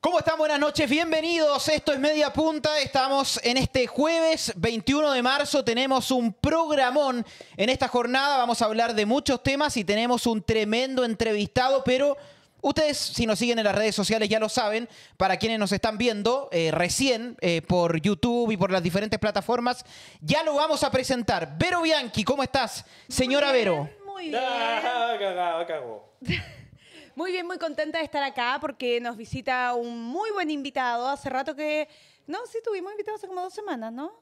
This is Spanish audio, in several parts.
¿Cómo están? Buenas noches, bienvenidos. Esto es Media Punta. Estamos en este jueves 21 de marzo. Tenemos un programón en esta jornada. Vamos a hablar de muchos temas y tenemos un tremendo entrevistado, pero Ustedes, si nos siguen en las redes sociales, ya lo saben. Para quienes nos están viendo eh, recién eh, por YouTube y por las diferentes plataformas, ya lo vamos a presentar. Vero Bianchi, ¿cómo estás? Señora Vero. Muy bien. Muy bien, muy contenta de estar acá porque nos visita un muy buen invitado. Hace rato que no, sí, tuvimos invitados hace como dos semanas, ¿no?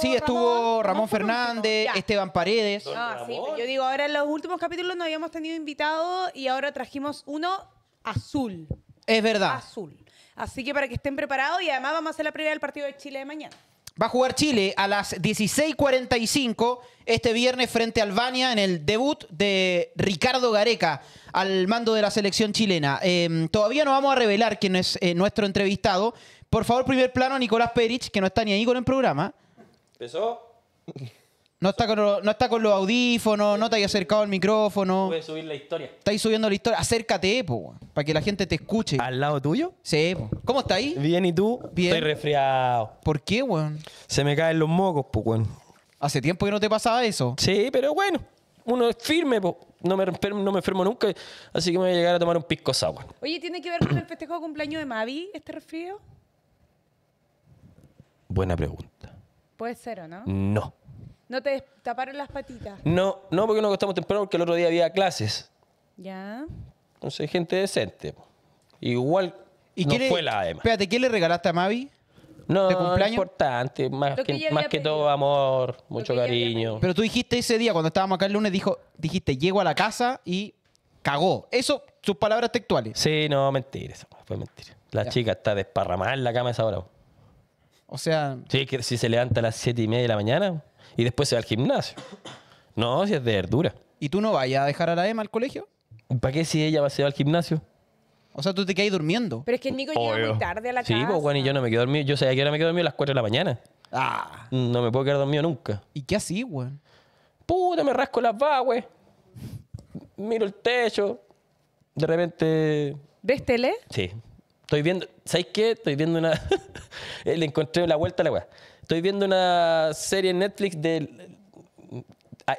sí, estuvo Ramón, Fernández, Esteban Paredes. Ah, sí, yo digo, ahora en los últimos capítulos no habíamos tenido invitados y ahora trajimos uno azul. Es verdad. Azul. Así que para que estén preparados y además vamos a hacer la previa del partido de Chile de mañana. Va a jugar Chile a las 16:45 este viernes frente a Albania en el debut de Ricardo Gareca al mando de la selección chilena. Em, todavía no vamos a revelar quién es eh, nuestro entrevistado, por favor, primer plano, Nicolás Perich, que no está ni ahí con el programa. ¿Empezó? No está, con los, no está con los audífonos, no te hayas acercado al micrófono. Puedes subir la historia. Estáis subiendo la historia. Acércate, po, para que la gente te escuche. ¿Al lado tuyo? Sí, po. ¿Cómo está ahí? Bien, ¿y tú? Bien. Estoy resfriado. ¿Por qué, weón? Se me caen los mocos, po, weón. Hace tiempo que no te pasaba eso. Sí, pero bueno, uno es firme, po. No me, enfermo, no me enfermo nunca, así que me voy a llegar a tomar un pisco agua. Oye, ¿tiene que ver con el festejo de cumpleaños de Mavi este resfriado? Buena pregunta. ¿Puede ser o no? No. ¿No te taparon las patitas? No, no, porque nos acostamos temprano porque el otro día había clases. Ya. Entonces, gente decente. Igual ¿Y no qué fue la además. Espérate, ¿qué le regalaste a Mavi? No, ¿De cumpleaños? importante. Más que más que todo amor, mucho cariño. Pero tú dijiste ese día, cuando estábamos acá el lunes, dijo, dijiste, llego a la casa y cagó. Eso, sus palabras textuales. Sí, no, mentira. fue mentira. La chica está desparramada en la cama esa hora. O sea. Sí, que si se levanta a las 7 y media de la mañana y después se va al gimnasio. No, si es de verdura. ¿Y tú no vayas a dejar a la Emma al colegio? ¿Para qué si ella va a va al gimnasio? O sea, tú te quedas durmiendo. Pero es que el Nico llega muy tarde a la sí, casa. Sí, pues, bueno, y yo no me quedo dormido. Yo sabía que ahora me quedo dormido a las 4 de la mañana. Ah. No me puedo quedar dormido nunca. ¿Y qué así, weón? Puta, me rasco las vagas. Miro el techo. De repente. ¿Ves tele? Sí. Estoy viendo, ¿sabéis qué? Estoy viendo una. Le encontré la vuelta a la weá. Estoy viendo una serie en Netflix del.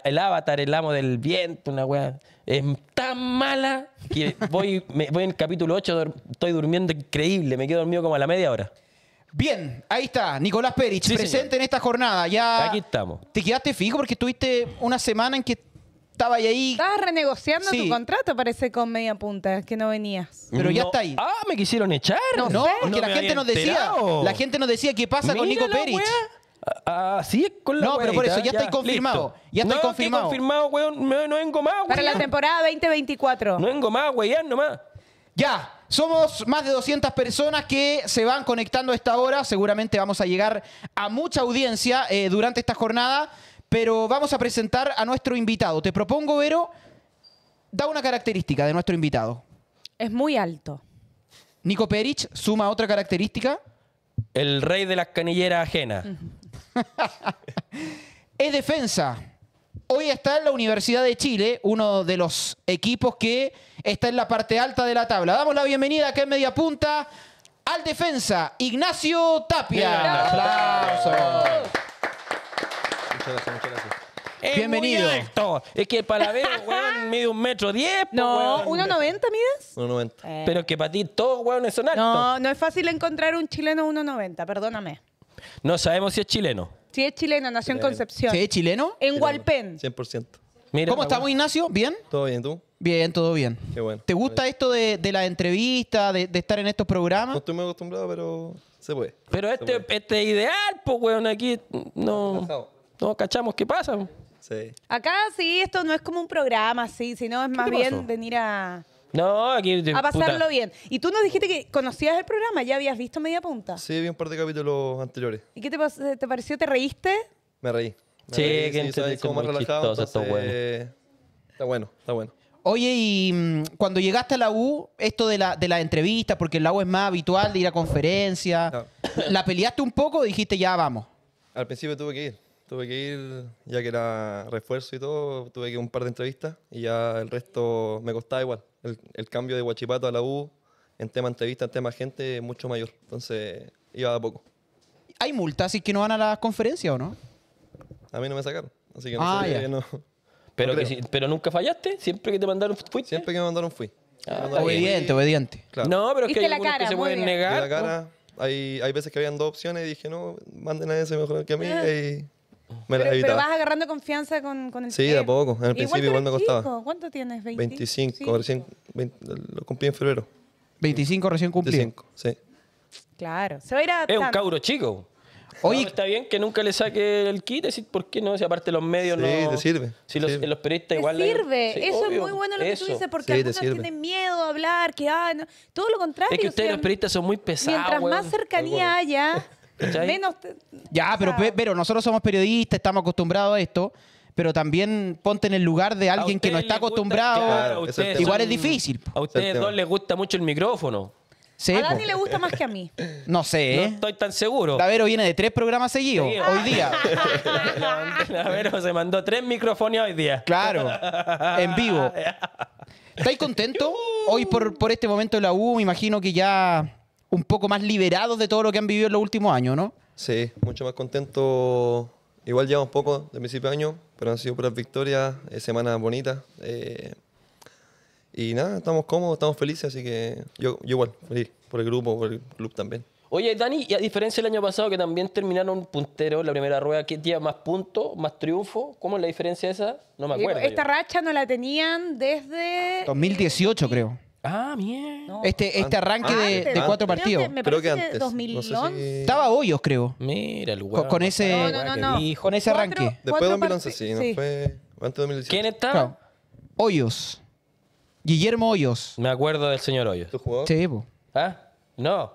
El Avatar, el amo del viento, una weá. Es tan mala que voy, voy en el capítulo 8, estoy durmiendo increíble, me quedo dormido como a la media hora. Bien, ahí está, Nicolás Perich, presente en esta jornada. Ya Aquí estamos. Te quedaste fijo porque tuviste una semana en que estaba ahí. ahí. Estabas renegociando tu contrato, parece, con media punta, que no venías. Pero ya está ahí. Ah, me quisieron echar. No, porque la gente nos decía, la gente nos decía qué pasa con Nico Perich. Ah, ah, sí, con la No, pero por eso ya está confirmado. Ya está no, confirmado. No, vengo más, Para la temporada 2024. No vengo más, ya nomás. Ya, somos más de 200 personas que se van conectando a esta hora. Seguramente vamos a llegar a mucha audiencia eh, durante esta jornada. Pero vamos a presentar a nuestro invitado. Te propongo, Vero, da una característica de nuestro invitado. Es muy alto. Nico Perich suma otra característica. El rey de las canilleras ajenas. es defensa. Hoy está en la Universidad de Chile, uno de los equipos que está en la parte alta de la tabla. Damos la bienvenida acá en media punta al defensa, Ignacio Tapia. Muchas gracias, muchas gracias. ¡Eh, Bienvenido. Es que para ver, weón, mide un metro diez. No, 1,90 mides. 1,90. Eh. Pero que para ti todos weón, son altos. No, no es fácil encontrar un chileno 1,90, perdóname. No sabemos si es chileno. Si es chileno, nació en Concepción. ¿Sí, chileno? En Hualpén. 100%. ¿Cómo estamos, Ignacio? ¿Bien? ¿Todo bien tú? Bien, todo bien. Qué bueno. ¿Te gusta esto de, la entrevista, de, estar en estos programas? No estoy muy acostumbrado, pero se puede. Pero este, este ideal, pues, weón, aquí no no cachamos qué pasa. Acá sí, esto no es como un programa, sí, sino es más bien venir a, no, aquí. a pasarlo bien. Y tú nos dijiste que conocías el programa, ya habías visto Media Punta. Sí, vi un par de capítulos anteriores. ¿Y qué te, te pareció? ¿Te reíste? Me reí. Sí, que sí, como relajado. está bueno. Está bueno, Oye, y mm, cuando llegaste a la U, esto de la, de entrevista, porque en la U es más habitual de ir a conferencias, ¿la peleaste un poco o dijiste ya vamos? Al principio tuve que ir tuve que ir, ya que era refuerzo y todo, tuve que ir un par de entrevistas y ya el resto me costaba igual. El, cambio de Guachipato a la U en tema entrevista, en tema gente, mucho mayor. Entonces iba a poco. ¿Hay multas si que no van a las conferencias o no? A mí no me sacaron, así que no, ah, sé, ya. Pero, pero nunca fallaste, siempre que te mandaron fuiste. Siempre que me mandaron fui. Ah, obediente, obediente. No, pero es que hay cara, que se pueden negar. La cara, hay, hay veces que habían dos opciones y dije, no, manden a ese mejor que a mí. Ah. Y me pero, vas agarrando confianza con, con el Sí, de a poco. En el principio igual me costaba. ¿Cuánto tienes? 25, recién lo cumplí en febrero. 25 recién cumplí. 25, sí. Claro. Se va a Es un cauro chico. Oye, está bien que nunca le saque el kit, decir por qué no, si aparte los medios no. Sí, te sirve. Si los, los periodistas igual. Te sirve, eso es muy bueno lo que tú dices, porque sí, algunos tienen miedo a hablar, que ah, no. todo lo contrario. Es que ustedes los periodistas son muy pesados. Mientras más cercanía haya, Ya, pero, nosotros somos periodistas, estamos acostumbrados a esto. Pero también ponte en el lugar de alguien que no está acostumbrado. Igual es difícil. A ustedes dos les gusta mucho el micrófono. A le gusta más que a mí. No sé, No ¿eh? estoy tan seguro. Davero viene de tres programas seguidos hoy día. La se mandó tres micrófonos hoy día. Claro, en vivo. ¿Estáis contento hoy por, por este momento de la U? Me imagino que ya un poco más liberados de todo lo que han vivido en los últimos años, ¿no? Sí, mucho más contento. Igual llevamos poco de principio de año, pero han sido puras victorias, eh, semanas bonitas. Eh, y nada, estamos cómodos, estamos felices, así que yo, igual, feliz por el grupo, por el club también. Oye, Dani, y a diferencia del año pasado que también terminaron punteros la primera rueda, ¿qué lleva más puntos, más triunfo? ¿Cómo es la diferencia esa? No me acuerdo. Esta racha no la tenían desde... 2018, creo. Ah, mierda. Este, este arranque de, cuatro partidos. Creo que antes. Estaba Hoyos, creo. Mira el huevo. con ese- Con ese arranque. Después de 2011, sí, no fue antes ¿Quién estaba? Hoyos. Guillermo Hoyos. Me acuerdo del señor Hoyos. ¿Tú jugó? Sí, ¿Ah? No.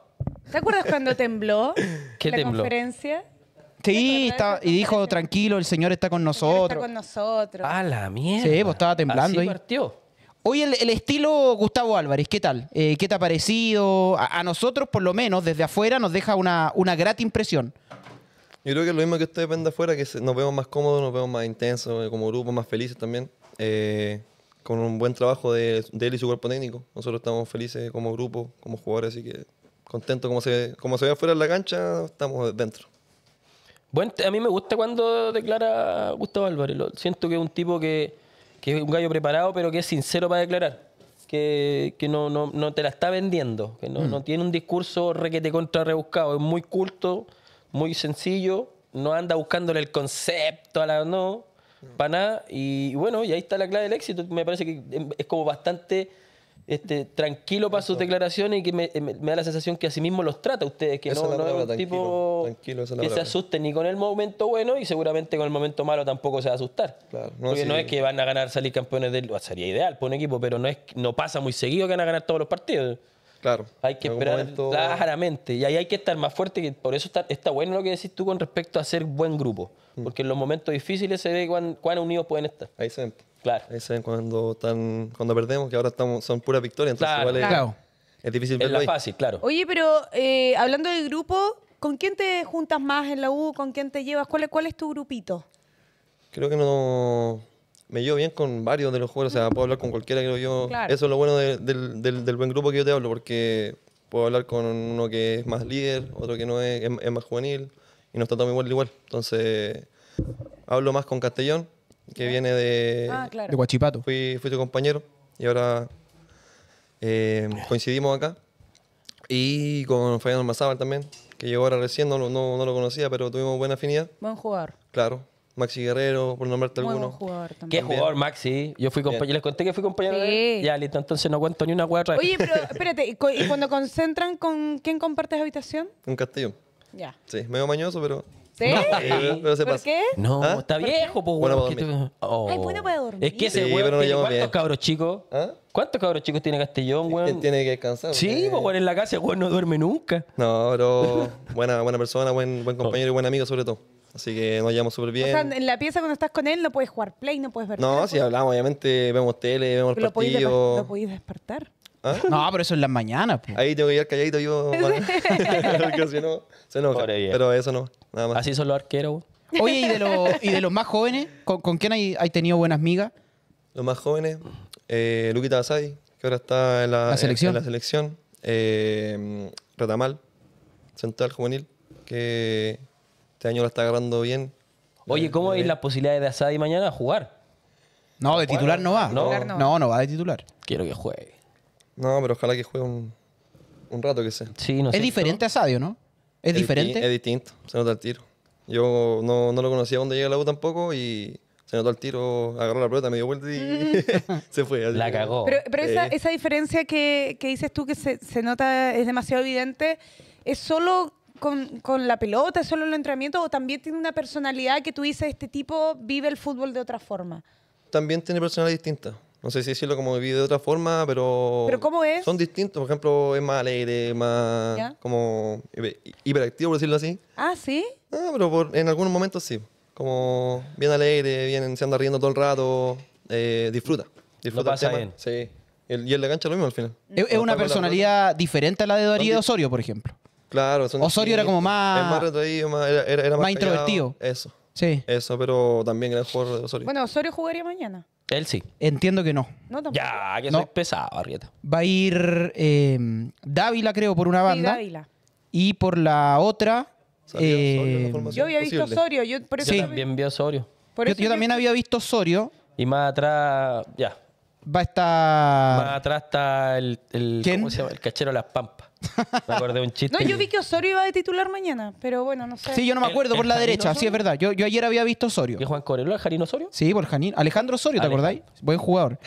¿Te acuerdas cuando tembló ¿Qué la tembló? conferencia? Sí, estaba- y dijo, tranquilo, el Señor está con nosotros. está con nosotros. A la mierda. Sí, pues, estaba temblando Así ahí. partió. Hoy el, estilo Gustavo Álvarez, ¿qué tal? Eh, ¿Qué te ha parecido? A, nosotros, por lo menos, desde afuera nos deja una, una grata impresión. Yo creo que es lo mismo que ustedes ven de afuera, que nos vemos más cómodos, nos vemos más intensos, eh, como grupo, más felices también. Eh, con un buen trabajo de, él y su cuerpo técnico. Nosotros estamos felices como grupo, como jugadores, así que contentos como se, como se ve afuera en la cancha, estamos dentro. Bueno, a mí me gusta cuando declara Gustavo Álvarez. siento que es un tipo que que es un gallo preparado, pero que es sincero para declarar. Que, no, no, te la está vendiendo, que no, mm. no tiene un discurso requete contra rebuscado, es muy culto, muy sencillo, no anda buscándole el concepto a la. No, mm. para nada. Y bueno, y ahí está la clave del éxito. Me parece que es como bastante este, tranquilo para sus declaraciones y que eh, me, da la sensación que así mismo los trata ustedes, que no, tipo que se asuste ni con el momento bueno y seguramente con el momento malo tampoco se va a asustar. Porque no es que van a ganar, salir campeones del... Sería ideal para un equipo, pero no, es, no pasa muy seguido que van a ganar todos los partidos. Claro. Hay que esperar claramente. Y ahí hay que estar más fuerte. Que por eso está, bueno lo que decís tú con respecto a ser buen grupo. Mm. Porque en los momentos difíciles se ve cuán, unidos pueden estar. Ahí siempre Claro. Ahí es cuando, están, cuando perdemos, que ahora estamos, son puras victorias. Entonces claro, es, difícil verlo. Es fácil, claro. Oye, pero eh, hablando del grupo, ¿con quién te juntas más en la U? ¿Con quién te llevas? ¿Cuál, cuál es tu grupito? Creo que no me llevo bien con varios de los jugadores, o sea, puedo hablar con cualquiera, creo yo. Eso es lo bueno del, buen grupo que yo te hablo, porque puedo hablar con uno que es más líder, otro que no es, más juvenil, y nos tratamos igual igual. Entonces, hablo más con Castellón, que viene de, Guachipato. Ah, fui, tu compañero y ahora eh, coincidimos acá. Y con Fabián Almazábal también, que llegó ahora recién, no, no, lo conocía, pero tuvimos buena afinidad. Buen jugador. Claro. Maxi Guerrero, por nombrarte alguno. Buen jugador también. ¿Qué jugador, Maxi? Yo fui compañero, les conté que fui compañero de Ya, listo, entonces no cuento ni una hueá Oye, pero espérate, ¿y cuando concentran con quién compartes habitación? Un castillo. Ya. Sí, medio mañoso, pero ¿Por qué? No, está viejo, pues, Bueno, pues Es que ese güey ¿Cuántos cabros chicos? ¿Ah? ¿Cuántos cabros chicos tiene Castellón, güey? Quién tiene que descansar. Sí, eh. pues, en la casa, güey no duerme nunca. No, pero buena, buena persona, buen, buen compañero y buen amigo sobre todo. Así que nos llevamos súper bien. en la pieza cuando estás con él no puedes jugar play, no puedes ver. no, si pues. hablamos, obviamente vemos tele, vemos el Pero lo podéis despertar. ¿Ah? No, pero eso es las mañanas. Ahí tengo que ir calladito yo. Porque no, Pero eso no, nada Así son los arqueros. Oye, ¿y de, los, más jóvenes? ¿Con, con quién hay, tenido buenas migas? Los más jóvenes, eh, asadi que ahora está en la, selección. la selección. Eh, Retamal, Central Juvenil, que este año la está agarrando bien. Oye, ¿cómo es eh, eh. la posibilidad de Asadi mañana jugar? No, de titular no va. No. no va de titular. Quiero que juegue. No, pero ojalá que juegue un, rato que sea. Sí, no es diferente a Sadio, ¿no? Es, diferente. es distinto, se nota el tiro. Yo no, lo conocía dónde llega la U tampoco y se notó el tiro, agarró la pelota, me dio vuelta y se fue. la cagó. Pero, eh. esa, diferencia que, que, dices tú que se, nota es demasiado evidente, ¿es solo con, con, la pelota, es solo en el entrenamiento o también tiene una personalidad que tú dices, este tipo vive el fútbol de otra forma? También tiene personalidad distinta no sé si decirlo como viví de otra forma, pero. ¿Pero cómo es? Son distintos. Por ejemplo, es más alegre, más. como. hiperactivo, por decirlo así. Ah, sí. Ah, pero en algunos momentos sí. Como bien alegre, bien, se anda riendo todo el rato, eh, disfruta. Disfruta Lo pasa Sí. y él le cancha lo mismo al final. ¿Es, una personalidad diferente a la de Darío Osorio, por ejemplo? Claro, Osorio era como más- Es más retraído, más, era, era- más introvertido. Eso, Sí. eso, pero también era jugador de Osorio. Bueno, Osorio jugaría mañana. Él sí. Entiendo que no. Ya, que no. soy pesado, Arrieta. Va a ir eh, Dávila, creo, por una Sí, banda. Dávila. y por la otra. Eh, yo había visto posible. Osorio, yo por eso, también. vi a Osorio. yo, también había visto Osorio. Y más atrás, ya. Va a estar. Más atrás está el, ¿Quién? El cachero de las pampas acordé un chiste. No, yo vi que Osorio iba de titular mañana, pero bueno, no sé. Sí, yo no me acuerdo por la derecha, sí es verdad. Yo, ayer había visto Osorio. ¿Y Juan Corelo, el Osorio? Sí, por Janín. Alejandro Osorio, ¿te acordáis? Buen jugador.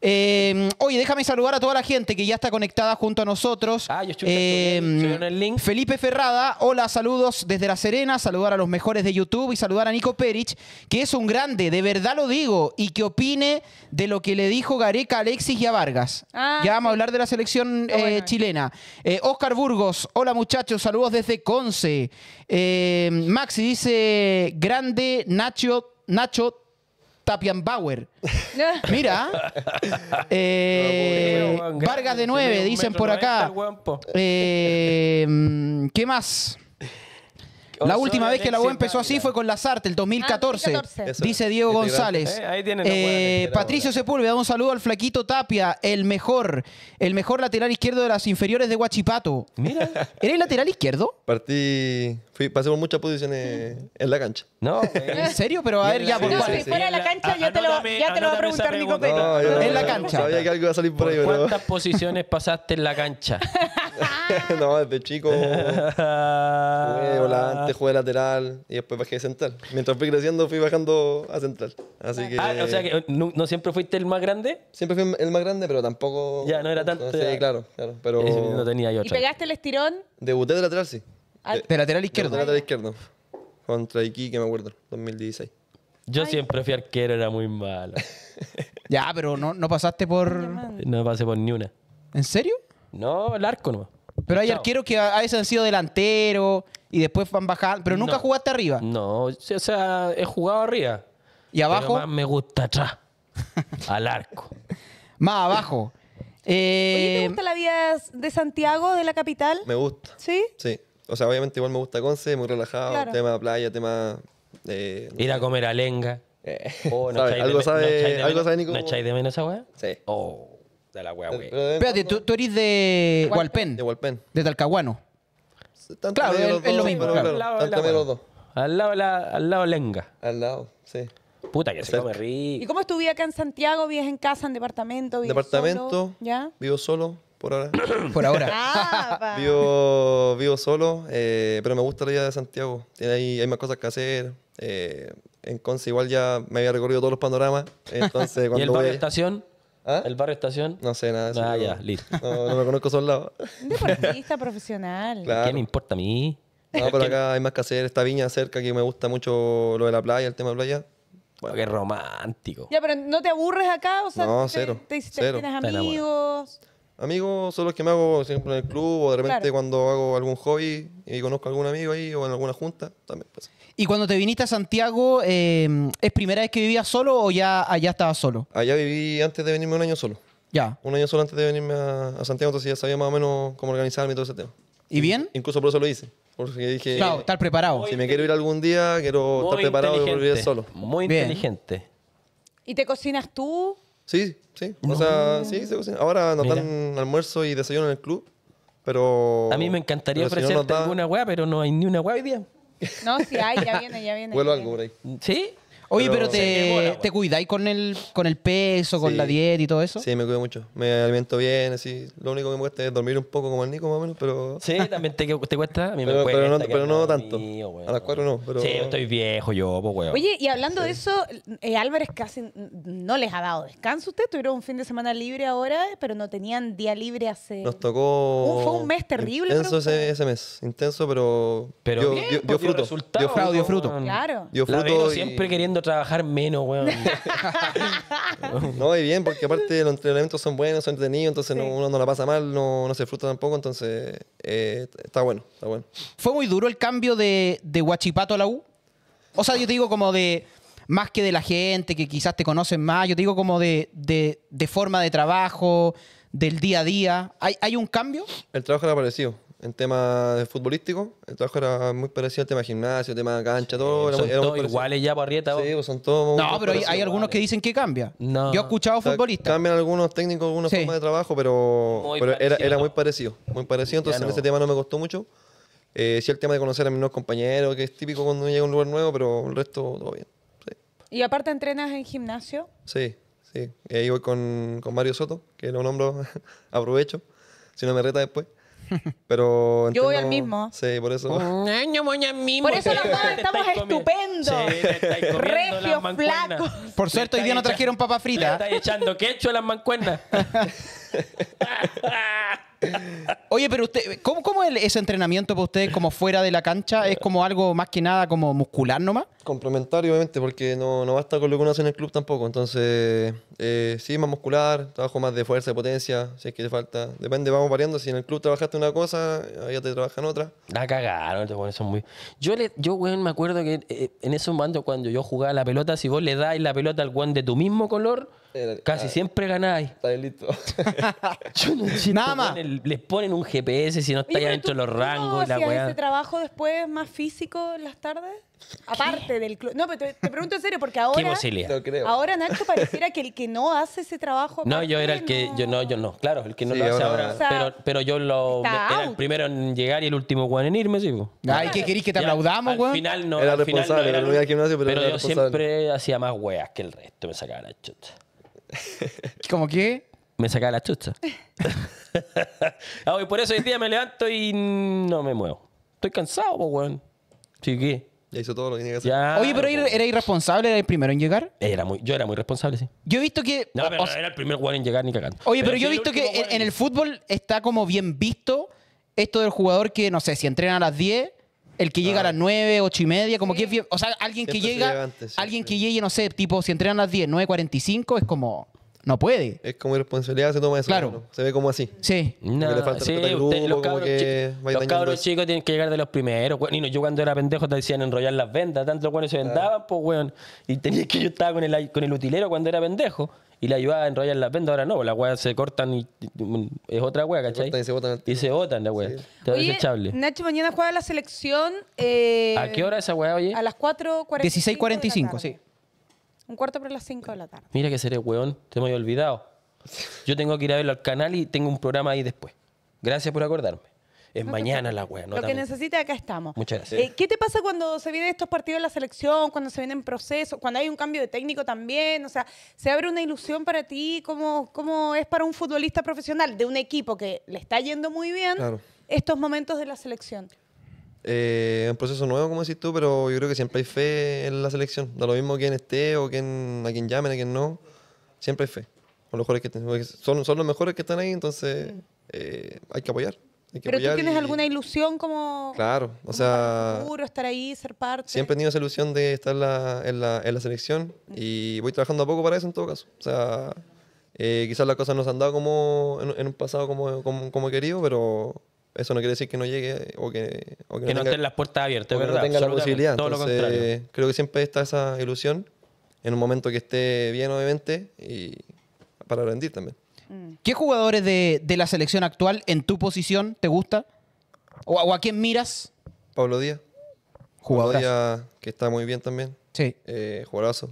Em, oye, déjame saludar a toda la gente que ya está conectada junto a nosotros. Ah, yo estoy- em, el link. Felipe Ferrada, hola, saludos desde La Serena, saludar a los mejores de YouTube y saludar a Nico Perich, que es un grande, de verdad lo digo, y que opine de lo que le dijo Gareca Alexis y a Vargas. Ah, ya vamos a hablar de la selección eh, chilena. Eh, Oscar eh, Burgos, hola muchachos, saludos desde Conce. Eh, Maxi dice, grande Nacho, Nacho Bauer Mira. Eh, Vargas de 9, dicen por acá. ¿Qué más? La última vez que la UE empezó así fue con Lazarte, el 2014, ah, dice Diego González. ahí tienen eh, Patricio Sepúlveda, un saludo al flaquito Tapia, el mejor, el mejor lateral izquierdo de las inferiores de Huachipato. Mira. ¿Eres lateral izquierdo? Partí, fui, pasé por muchas posiciones en la cancha. No, ¿En eh. serio? Pero a ver, ya, ¿por si fuera la cancha ya te lo, va a preguntar mi En la cancha. Sabía que algo iba a salir por ahí, ¿Cuántas posiciones pasaste en la cancha? no, desde chico volante, te ah. jugué lateral y después bajé de central. Mientras fui creciendo, fui bajando a central. Así ah, que... Ah, o sea que no, siempre fuiste el más grande. Siempre fui el más grande, pero tampoco. Ya, no era tanto. Sí, claro, claro. Pero. No tenía yo. ¿Y pegaste el estirón? Debuté de lateral, sí. Ah, de, lateral izquierdo. De lateral izquierdo. Contra que me acuerdo, 2016. Yo siempre fui arquero, era muy malo. ya, pero no, no pasaste por. No pasé por ni una. ¿En serio? No, el arco no. Pero hay arqueros que a veces han sido delanteros y después van bajando. Pero nunca jugaste arriba. No, o sea, he jugado arriba. ¿Y abajo? más me gusta atrás. Al arco. Más abajo. ¿te eh, gusta la vida de Santiago, de la capital? Me gusta. ¿Sí? Sí. O sea, obviamente igual me gusta Conce, muy relajado, tema tema playa, tema... Eh, Ir a comer a lenga. Eh, oh, ¿Algo sabe- algo sabe, Nico? ¿No echáis de menos esa weá? Sí. Oh de la wea, güey. Espérate, tú, eres de Hualpén. De Hualpén. De Talcahuano. Claro, es- lo mismo, Al lado de Al lado, lenga. Al lado, sí. Puta que se come rico. ¿Y cómo es tu vida acá en Santiago? ¿Vives en casa, en departamento? vives Departamento. ¿Ya? Vivo solo por ahora. Por ahora. Ah, vivo, vivo solo, eh, pero me gusta la vida de Santiago. Tiene hay más cosas que hacer. Eh, en Conce igual ya me había recorrido todos los panoramas. Entonces, ¿Y el barrio estación? ¿Ah? ¿El barrio estación? No sé nada de ah, ya, listo. No, me conozco esos lados. Un deportista profesional. ¿Qué me importa a mí? No, pero acá hay más que hacer. Esta viña cerca que me gusta mucho lo de la playa, el tema de playa. Bueno. Qué romántico. Ya, pero ¿no te aburres acá? O no, cero. ¿Tienes amigos? Amigos son los que me hago siempre en el club o de repente cuando hago algún hobby y conozco a algún amigo ahí o en alguna junta, también pasa. Y cuando te viniste a Santiago, eh, ¿es primera vez que vivías solo o ya allá estabas solo? Allá viví antes de venirme un año solo. Ya. Un año solo antes de venirme a, Santiago, entonces ya sabía más o menos cómo organizarme y todo ese tema. ¿Y bien? Incluso por eso lo hice. Porque dije. Claro, estar preparado. Si me quiero ir algún día, quiero estar preparado y volver solo. Muy bien. inteligente. ¿Y te cocinas tú? Sí, sí. O sea, sí, se cocina. Ahora nos Mira. almuerzo y desayuno en el club. Pero. A mí me encantaría ofrecerte alguna hueá, pero no hay ni una hueá hoy día. No, si hay, ya viene, ya viene. Vuelo algo por ¿Sí? Oye, pero, te, cuida cuidáis con el, con el peso, con la dieta y todo eso. Sí, me cuido mucho. Me alimento bien, así. Lo único que me cuesta es dormir un poco como el Nico, más o menos, pero. Sí, también te, cuesta. pero, no, tanto. A las cuatro no. Pero... Sí, estoy viejo yo, pues, weón. Oye, y hablando de eso, eh, Álvarez casi no les ha dado descanso. Usted tuvieron un fin de semana libre ahora, pero no tenían día libre hace. Nos tocó. fue un mes terrible. Intenso ese, mes. Intenso, pero. Pero. fruto. Dio fruto. Dio fruto. Claro. Yo fruto. siempre queriendo trabajar menos, weón. no, y bien, porque aparte los entrenamientos son buenos, son entretenidos, entonces uno no la pasa mal, no, no se disfruta tampoco, entonces eh, está bueno, está bueno. ¿Fue muy duro el cambio de, de Huachipato a la U? O sea, yo te digo como de, más que de la gente, que quizás te conocen más, yo te digo como de, de, de forma de trabajo, del día a día. ¿Hay, ¿Hay un cambio? El trabajo era parecido en tema futbolístico El trabajo era muy parecido al tema de gimnasio, tema de cancha, todo. iguales ya para pues, son No, pero hay, algunos que dicen que cambia. Yo he escuchado futbolistas. Cambian algunos técnicos, algunas formas de trabajo, pero, era, muy parecido. Muy parecido, entonces en ese tema no me costó mucho. Eh, sí, el tema de conocer a mis nuevos compañeros, que es típico cuando uno llega a un lugar nuevo, pero el resto todo bien. ¿Y aparte entrenas en gimnasio? Sí, sí. ahí voy con, con Mario Soto, que lo nombro, aprovecho, si no me reta después. Pero Yo voy al mismo. Sí, por eso. Mm, por eso los dos estamos estupendos. Sí, Regios, flacos. Por suerte, hoy día no trajeron papa frita. Estás echando quecho a las mancuernas. Oye, pero usted, ¿cómo, es ese entrenamiento para ustedes como fuera de la cancha? ¿Es como algo más que nada como muscular nomás? Complementario, obviamente, porque no, no basta con lo que uno hace en el club tampoco. Entonces, eh, sí, más muscular, trabajo más de fuerza, de potencia, si es que te falta. Depende, vamos variando. Si en el club trabajaste una cosa, allá te trabajan otra. La cagaron, son muy... Yo, yo me acuerdo que eh, en ese momento, cuando yo jugaba la pelota, si vos le dais la pelota al guan de tu mismo color, Casi ah, siempre ganáis. Está listo. Yo Nada más les ponen un GPS si no está ya dentro de los rangos y la weá. ese trabajo después más físico en las tardes? Aparte del club. No, pero te, pregunto en serio, porque ahora. ¿Qué posibilidad? Ahora, Nacho, pareciera que el que no hace ese trabajo. No, yo era el que. Yo no, yo no. Claro, el que no lo hace ahora. pero, pero, yo lo. Era el primero en llegar y el último weón en irme, sí. Ay, ah, ¿qué querís que te aplaudamos, weón? Al final no. Era al final no era, gimnasio, pero, pero yo siempre hacía más weas que el resto, me sacaba la chuta. ¿Cómo qué? me sacaba la chucha. Ah, y por eso hoy día me levanto y no me muevo. Estoy cansado, weón. Sí, ¿qué? Ya hizo todo lo que tenía que hacer. Oye, pero era, irresponsable, era el primero en llegar. Era muy, yo era muy responsable, sí. Yo he visto que. No, pero era el primer jugador en llegar ni cagando. Oye, pero, yo he visto que en, el fútbol está como bien visto esto del jugador que, no sé, si entrena a las 10, el que llega a ah. las 9, 8 y media, como que es bien. O sea, alguien que llega. alguien que llegue, no sé, tipo, si entrenan a las 10, 9.45, es como. No puede. Es como irresponsabilidad, se toma eso. Claro. Se ve como así. Sí. No, sí, los cabros, chicos tienen que llegar de los primeros. yo cuando era pendejo te decían enrollar las vendas. Tanto cuando se vendaban, pues, weón. Y tenía que yo estaba con el, con el utilero cuando era pendejo. Y la ayudaba a enrollar las vendas. Ahora no, las weas se cortan y, es otra wea, ¿cachai? y se botan. Y se botan la wea. Oye, Nacho, mañana juega la selección. Eh, ¿A qué hora esa wea, oye? A las 4.45. 16.45, sí. Un cuarto para las cinco de la tarde. Mira que seré weón, te me había olvidado. Yo tengo que ir a verlo al canal y tengo un programa ahí después. Gracias por acordarme. Es mañana la web. lo que necesita, acá estamos. Muchas gracias. Eh, ¿Qué te pasa cuando se vienen estos partidos de la selección, cuando se vienen procesos, cuando hay un cambio de técnico también? O sea, ¿se abre una ilusión para ti como, es para un futbolista profesional de un equipo que le está yendo muy bien estos momentos de la selección? eh, un proceso nuevo, como decís tú, pero yo creo que siempre hay fe en la selección. Da lo mismo quién esté o quién, a quién llamen, a quien no. Siempre hay fe. Los mejores que son, son los mejores que están ahí, entonces eh, hay que apoyar. ¿Pero tú tienes alguna ilusión como... Claro, o sea... Seguro, estar ahí, ser parte. Siempre he tenido esa ilusión de estar en, la, en, la, selección mm. y voy trabajando a poco para eso en todo caso. O sea, eh, quizás las cosas no se han dado como en, un pasado como, como, como querido, pero eso no quiere decir que no llegue o que, no, las puertas abiertas, la posibilidad. Creo que siempre está esa ilusión en un momento que esté bien, obviamente, y para rendir también. Mm. ¿Qué jugadores de, la selección actual en tu posición te gusta? ¿O, a quién miras? Pablo Díaz. Jugador que está muy bien también. Sí. Eh, jugadorazo.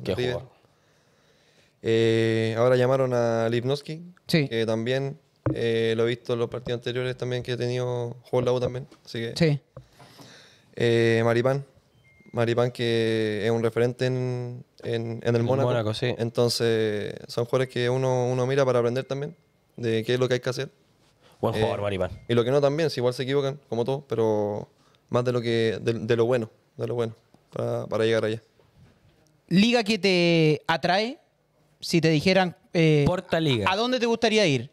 Eh, ahora llamaron a Lipnowski, sí. que también eh, lo he visto en los partidos anteriores también que he tenido. juego en también. Así que. Sí. Eh, Maripán. Maripán, que es un referente en, en, el Mónaco. Entonces, son jugadores que uno, uno mira para aprender también de qué es lo que hay que hacer. Buen eh, jugador, Maripán. Y lo que no también, si igual se equivocan, como todos, pero más de lo que de, lo bueno, de lo bueno, para, para, llegar allá. ¿Liga que te atrae? Si te dijeran... Porta Liga. ¿A dónde te gustaría ir?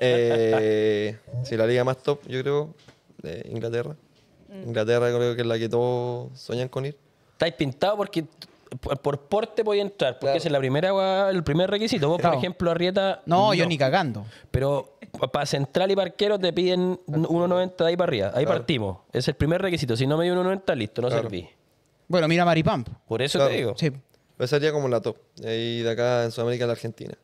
Eh, si la liga más top, yo creo, de Inglaterra. Mm. Inglaterra creo que es la que todos soñan con ir. Estáis pintado porque por porte voy entrar, porque es la primera, el primer requisito. Vos, por ejemplo, Arrieta. No, no, yo ni cagando. Pero para central y parquero te piden 1.90 de ahí para arriba. Ahí partimos. Es el primer requisito. Si no me dio 1.90, listo, no serví. Bueno, mira Maripamp. Por eso te digo. Sí. Esa sería como la top. Ahí de acá en Sudamérica, la Argentina.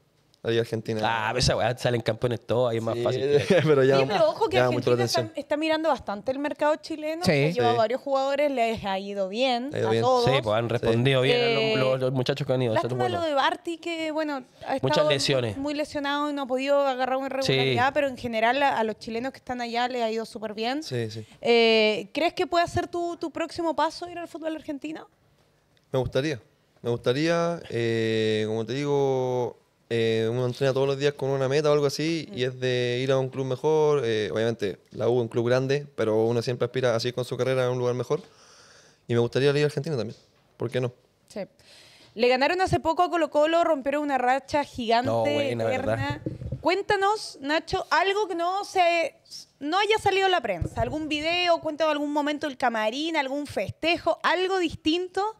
Ahí Argentina. Ah, esa weá, salen campeones todos, ahí es más fácil. pero ya. ojo que Argentina está, mirando bastante el mercado chileno. Sí. Ha pues llevado varios jugadores, les ha ido bien a todos. Sí, pues han respondido bien a eh, los, muchachos que han ido. de Barty, que bueno, ha Muchas lesiones. muy lesionado y no ha podido agarrar una regularidad, pero en general a, los chilenos que están allá les ha ido súper bien. Sí, sí. Eh, ¿Crees que puede ser tu, próximo paso ir al fútbol argentino? Me gustaría. Me gustaría, eh, como te digo, eh, uno entrena todos los días con una meta o algo así y es de ir a un club mejor. Eh, obviamente, la U es un club grande, pero uno siempre aspira así con su carrera a un lugar mejor. Y me gustaría ir a Argentina también. ¿Por qué no? Sí. Le ganaron hace poco a Colo Colo, rompieron una racha gigante. No, buena, Cuéntanos, Nacho, algo que no se no haya salido en la prensa. ¿Algún video? Cuéntanos algún momento del camarín, algún festejo, algo distinto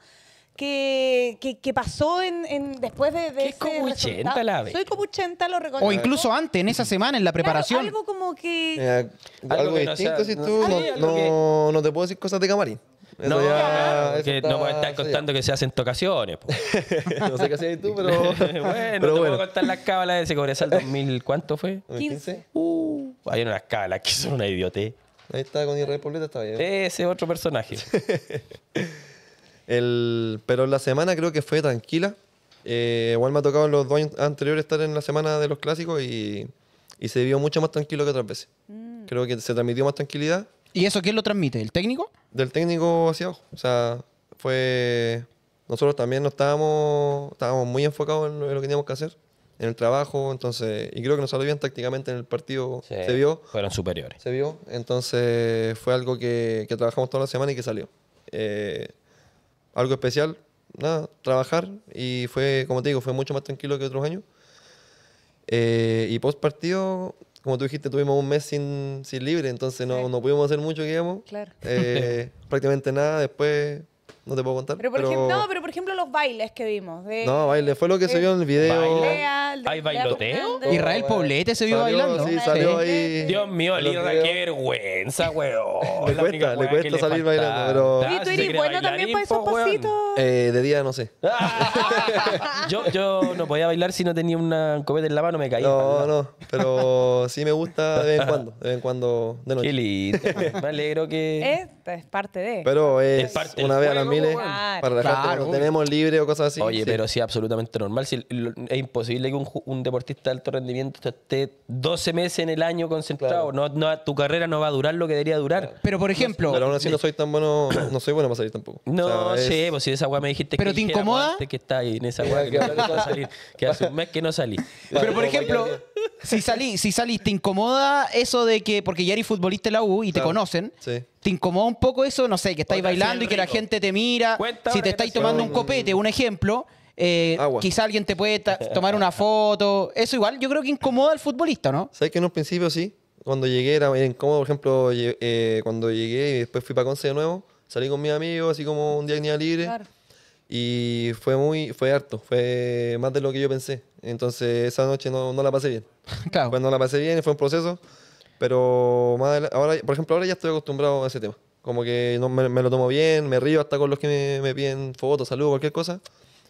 que, que, pasó en, después de, de ese 80 la vez. Soy 80, lo reconozco. O incluso antes, en esa semana, en la preparación. Claro, algo como que... Eh, algo, distinto si tú no, te puedo decir cosas de camarín. no, ya, que no puedo estar contando que se hacen tocaciones. no sé qué hacías tú, pero. bueno, pero te bueno. puedo contar las cábalas de ese Cobresal 2000. ¿Cuánto fue? 15. Uh, hay unas cábalas que son una idiote Ahí está con Israel Pobleta, está bien. Ese otro personaje. El, pero la semana creo que fue tranquila. Eh, igual me ha tocado en los dos años anteriores estar en la semana de los clásicos y, y se vio mucho más tranquilo que otras veces. Mm. Creo que se transmitió más tranquilidad. ¿Y eso quién lo transmite? ¿El técnico? Del técnico hacia abajo. O sea, fue. Nosotros también no estábamos, estábamos muy enfocados en lo que teníamos que hacer, en el trabajo, entonces. Y creo que nos salió bien tácticamente en el partido. se vio. Fueron superiores. Se vio. Entonces, fue algo que, que, trabajamos toda la semana y que salió. Eh, algo especial, nada, trabajar y fue, como te digo, fue mucho más tranquilo que otros años. Eh, y post partido, como tú dijiste, tuvimos un mes sin, sin libre, entonces no, pudimos hacer mucho, digamos. Claro. Eh, prácticamente nada, después no te puedo contar. Pero por Ejemplo, no, pero por ejemplo los bailes que vimos. no, baile, fue lo que se vio en el video. ¿Hay bailoteo? Israel Poblete se vio bailando. Sí, salió ahí. Dios mío, Lira, qué vergüenza, weón. le cuesta, le cuesta salir bailando. Pero... ¿Y ah, bueno también para esos pasitos? Eh, de día no sé. yo, yo no podía bailar si no tenía una copeta en la mano, me caía. No, no, pero sí me gusta de vez en cuando, de vez en cuando de noche. Qué lindo. Me alegro que es parte de. Pero es, parte una vez a las miles para la tenemos libre o cosas así. Oye, pero sí, absolutamente normal. es imposible que un, deportista de alto rendimiento esté 12 meses en el año concentrado. No, tu carrera no va a durar lo que debería durar. Pero, por ejemplo... Pero aún así no soy tan bueno, no soy bueno para salir tampoco. No, sé sí, pues si esa weá me dijiste que... ¿Pero te incomoda? Que está ahí en esa weá que, Que hace un mes que no salí. Pero, por ejemplo, si salís, si salís, ¿te incomoda eso de que... Porque ya eres futbolista en la U y te conocen. Sí. ¿Te incomoda un poco eso? No sé, que estáis bailando y que la gente te mira. si te estáis tomando un copete, un ejemplo, eh, quizá alguien te puede tomar una foto. Eso igual yo creo que incomoda al futbolista, ¿no? ¿Sabes que en un principio sí? Cuando llegué era, incómodo, por ejemplo, eh, cuando llegué y después fui para Conce de nuevo, salí con mis amigos, así como un día libre. Y fue muy, fue harto, fue más de lo que yo pensé. Entonces esa noche no, la pasé bien. claro. Pues no la pasé bien, fue un proceso. Pero ahora, por ejemplo, ahora ya estoy acostumbrado a ese tema. Como que no, me, lo tomo bien, me río hasta con los que me, piden fotos, saludos, cualquier cosa.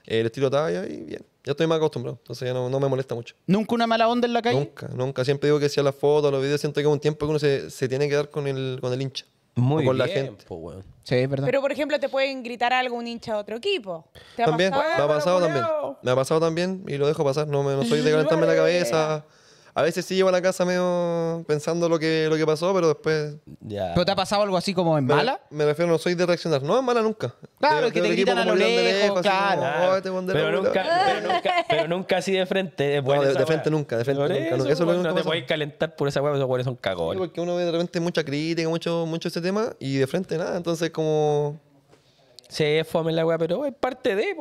El eh, estilo talla y bien. Ya estoy más acostumbrado, entonces ya no, me molesta mucho. ¿Nunca una mala onda en la calle? Nunca, nunca. Siempre digo que sea las fotos, los videos, siento que es un tiempo que uno se, tiene que dar con el, con el hincha. Muy con la gente. Sí, verdad. Pero, por ejemplo, te pueden gritar algo un hincha de otro equipo. también, me ha pasado también. Me ha pasado también y lo dejo pasar. No, me, soy de calentarme la cabeza a veces sí llevo a la casa medio pensando lo que, lo que pasó, pero después. Ya. ¿Pero te ha pasado algo así como en mala? Me refiero, no soy de reaccionar. No, en mala nunca. Claro, es que te gritan a lo lejos, claro. Oh, este pero, nunca, así de frente. de, frente nunca, de frente nunca. Eso, es no te puedes calentar por esa hueá, esos hueones son cagones. Sí, porque uno ve de repente mucha crítica, mucho, mucho ese tema, y de frente nada. Entonces, como Sí, es fome la weá, pero es parte de,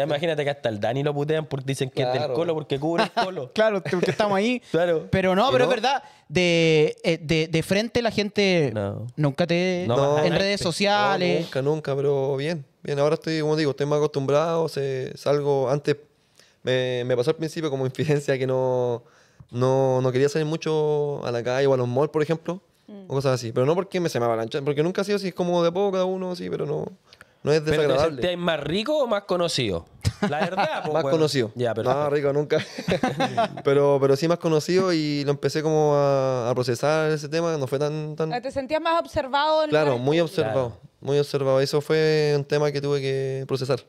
Imagínate que hasta el Dani lo putean porque dicen que es del colo, porque cubre el colo. claro, porque estamos ahí. Pero no, pero es verdad. De, eh, de, de, frente la gente nunca te... en redes sociales. nunca, nunca, pero bien. Bien, ahora estoy, como digo, estoy más acostumbrado. salgo antes... Me, pasó al principio como infidencia que no, no, quería salir mucho a la calle o a los malls, por ejemplo. Mm. O cosas así. Pero no porque me se me avalancha. Porque nunca ha sido así, es como de poco cada uno, así, pero no... No es desagradable. ¿Pero te más rico o más conocido? La verdad, Más conocido. Ya, rico nunca. pero, pero sí más conocido y lo empecé como a, procesar ese tema. No fue tan. tan... Ah, ¿Te sentías más observado? En claro, muy observado. Muy observado. Eso fue un tema que tuve que procesar.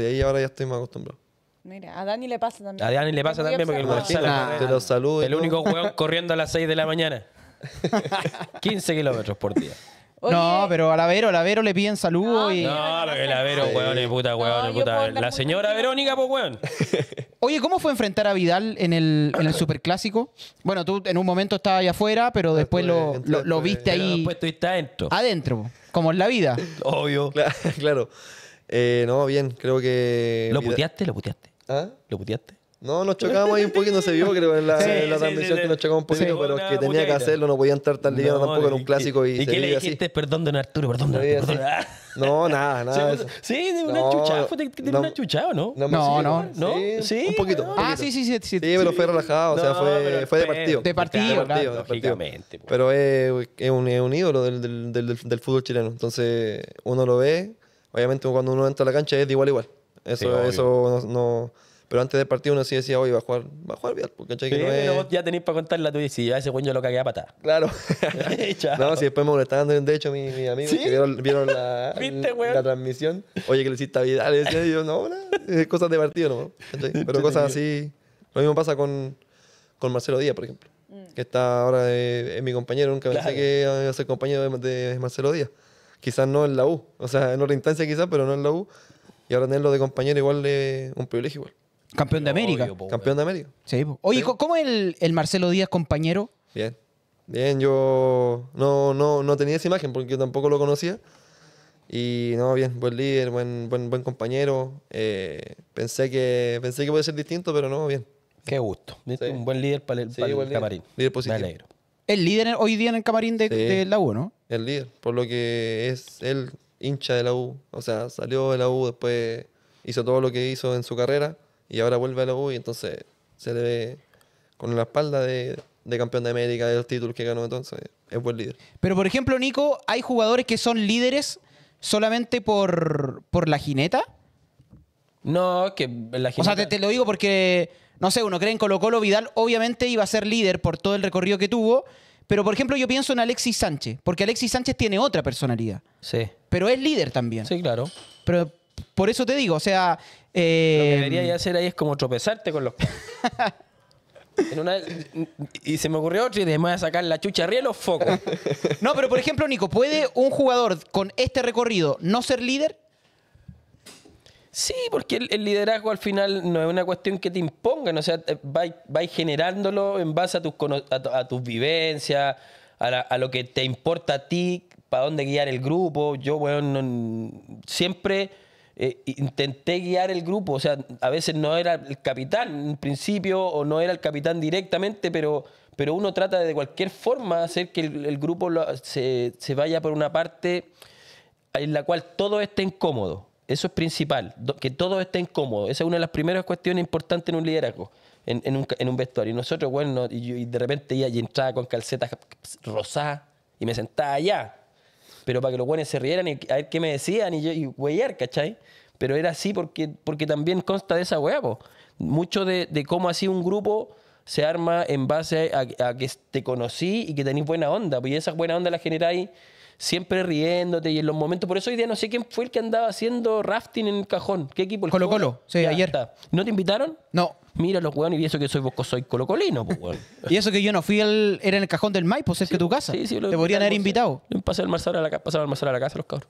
Y ahí ahora ya estoy más acostumbrado. Mira, a Dani le pasa también. A Dani le pasa también porque el te lo saludo. El único hueón corriendo a las 6 de la mañana. 15 kilómetros por día no, pero a la Vero, a la le piden saludo ah, y. No, la Vero, weón, es puta, weón, puta. La señora Verónica, pues, weón. Oye, ¿cómo fue enfrentar a Vidal en el, en el superclásico? Bueno, tú en un momento estabas allá afuera, pero después, lo, viste ahí. Después estuviste adentro. Adentro, como en la vida. Obvio. Claro. Eh, no, bien, creo que. ¿Lo puteaste? ¿Lo puteaste? ¿Ah? ¿Lo puteaste? No, nos chocamos ahí un poquito, no se vio, creo, en la, en la transmisión que nos chocamos un poquito, pero que tenía que hacerlo, no podía entrar tan liviano tampoco, en un clásico. ¿Y, qué le dijiste? Perdón, don Arturo, perdón, No, nada, nada. Sí, de una no, fue de, no, una chuchada, no? No, no. no. Sí, un poquito. Ah, sí, sí, sí. Sí, pero fue relajado, o sea, fue, fue de partido. De partido, claro. Lógicamente. Pues. Pero es un ídolo del fútbol chileno, entonces uno lo ve, obviamente cuando uno entra a la cancha es de igual a igual. Eso no pero antes del partido uno sí decía, oye, va a jugar, va a jugar Vidal porque ya tenéis para contar la tuya y si ese coño lo cagué a patada. Claro. no, si después me molestaban, de hecho, mis mi amigos que vieron, la, la, transmisión, oye, que le hiciste a Vidal, y yo, no, no, cosas de partido, ¿no? Pero cosas así. Lo mismo pasa con, con Marcelo Díaz, por ejemplo, mm. que está ahora, eh, es mi compañero, nunca pensé que iba a ser compañero de, Marcelo Díaz. Quizás no en la U, o sea, en otra instancia quizás, pero no en la U. Y ahora tenerlo de compañero igual es un privilegio igual. Campeón de América. Campeón de América. Sí, Oye, ¿cómo es el, Marcelo Díaz, compañero? Bien. Bien, yo no, no, no tenía esa imagen porque yo tampoco lo conocía. Y no, bien, buen líder, buen, buen, compañero. Eh, pensé que pensé que puede ser distinto, pero no, bien. Qué gusto. Un buen líder para el, el líder. camarín. Líder positivo. El líder hoy día en el camarín de, de, la U, ¿no? El líder, por lo que es el hincha de la U. O sea, salió de la U, después hizo todo lo que hizo en su carrera y ahora vuelve a la U y entonces se le ve con la espalda de, campeón de América, de los títulos que ganó entonces. Es buen líder. Pero por ejemplo, Nico, ¿hay jugadores que son líderes solamente por, por la jineta? No, que la jineta... O sea, te, te lo digo porque, no sé, uno cree en Colo Colo, Vidal obviamente iba a ser líder por todo el recorrido que tuvo, pero por ejemplo yo pienso en Alexis Sánchez, porque Alexis Sánchez tiene otra personalidad. Sí. Pero es líder también. Sí, claro. Pero por eso te digo, o sea, lo que eh, debería hacer ahí es como tropezarte con los pies. y se me ocurrió otro y me voy a sacar la chucha arriba los focos. No, pero por ejemplo, Nico, ¿puede un jugador con este recorrido no ser líder? Sí, porque el, liderazgo al final no es una cuestión que te impongan, o sea, va vais generándolo en base a tus, a, tus vivencias, a, a lo que te importa a ti, para dónde guiar el grupo. Yo, bueno, siempre eh, intenté guiar el grupo, o sea, a veces no era el capitán en principio o no era el capitán directamente, pero, pero uno trata de, cualquier forma hacer que el, grupo se, vaya por una parte en la cual todo esté incómodo. Eso es principal, que todo esté incómodo. Esa es una de las primeras cuestiones importantes en un liderazgo, en, un, en vestuario. Y nosotros, bueno, y, de repente ya y entraba con calcetas rosadas y me sentaba allá pero para que los buenos se rieran y a ver qué me decían y, y ¿cachai? Pero era así porque, porque también consta de esa hueá, Mucho de, cómo así un grupo se arma en base a, que te conocí y que tenéis buena onda, pues y esa buena onda la generáis siempre riéndote y en los momentos. Por eso hoy día no sé quién fue el que andaba haciendo rafting en el cajón. ¿Qué equipo? El Colo Colo, Colo. sí, ayer. ¿No te invitaron? No. Mira los weón, y eso que soy vos, soy colocolino, pues, weón. y eso que yo no fui Era en el cajón del Maipo, pues, es que tu casa. Sí, sí, lo Te podrían haber invitado. pasaron al marzar a la, casa, los cabros.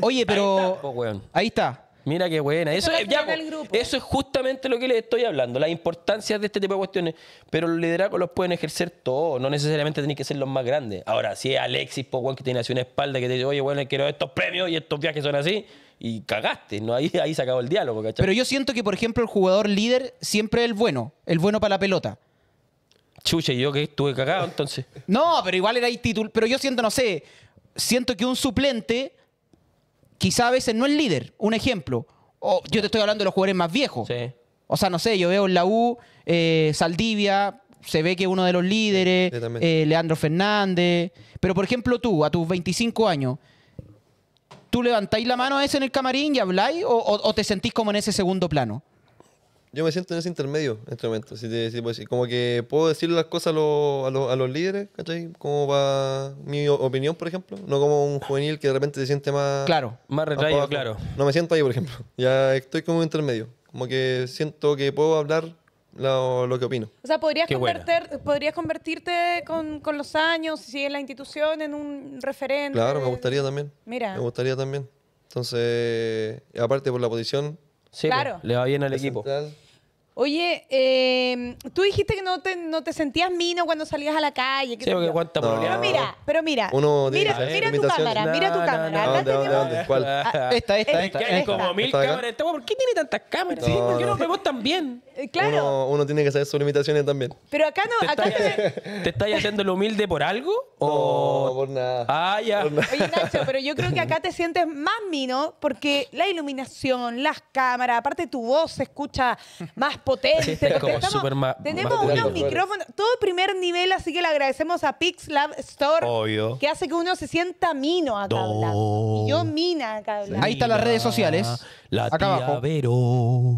Oye, pero. Pues, ahí está. Mira qué buena. Eso, es, justamente lo que les estoy hablando, la importancia de este tipo de cuestiones. Pero los liderazgos los pueden ejercer todos, no necesariamente tienen que ser los más grandes. Ahora, si es Alexis Poguán que tiene así una espalda que te dice, oye, bueno, quiero estos premios y estos viajes son así, y cagaste, ¿no? Ahí, ahí se acabó el diálogo, ¿cachai? Pero yo siento que, por ejemplo, el jugador líder siempre es el bueno, el bueno para la pelota. Chuche, yo que estuve cagado entonces. no, pero igual era ahí título. Pero yo siento, no sé, siento que un suplente quizá a veces no es líder. Un ejemplo. O, yo te estoy hablando de los jugadores más viejos. O sea, no sé, yo veo en la U, eh, Saldivia, se ve que uno de los líderes, eh, Leandro Fernández. Pero por ejemplo tú, a tus 25 años, ¿tú levantáis la mano a ese en el camarín y habláis o te sentís como en ese segundo plano? Yo me siento en ese intermedio en este momento. Si te, decir. Como que puedo decir las cosas a, a, los líderes, ¿cachai? Como para mi opinión, por ejemplo. No como un juvenil que de repente se siente más. Claro, más retraído, claro. No me siento ahí, por ejemplo. Ya estoy como un intermedio. Como que siento que puedo hablar lo, que opino. O sea, podrías, convertir, podrías convertirte con, los años, si en la institución, en un referente. Claro, me gustaría también. Mira. Me gustaría también. Entonces, aparte por la posición. Sí, pues, claro. le va bien al equipo. Oye, em, tú dijiste que no te, no te sentías mino cuando salías a la calle. Sí, porque cuánta no. Pero mira, pero mira. mira, tu cámara, mira tu cámara. ¿Dónde, dónde, dónde? ¿Cuál? Ah, eh, eh, esta, esta, esta. Hay como mil cámaras. ¿Por qué tiene tantas cámaras? No, ¿Por qué tan bien? Eh, claro. Uno, tiene que saber sus limitaciones también. Pero acá no. ¿Te, acá estás, ¿te estás haciendo lo humilde por algo? No, por nada. Ah, ya. Oye, Nacho, pero yo creo que acá te sientes más mino porque la iluminación, las cámaras, aparte tu voz se escucha más potente. tenemos unos micrófonos, todo primer nivel, así que le agradecemos a Pixlab Store, que hace que uno se sienta mino acá abajo hablando. Y yo mina acá hablando. Ahí están las redes sociales. Acá abajo.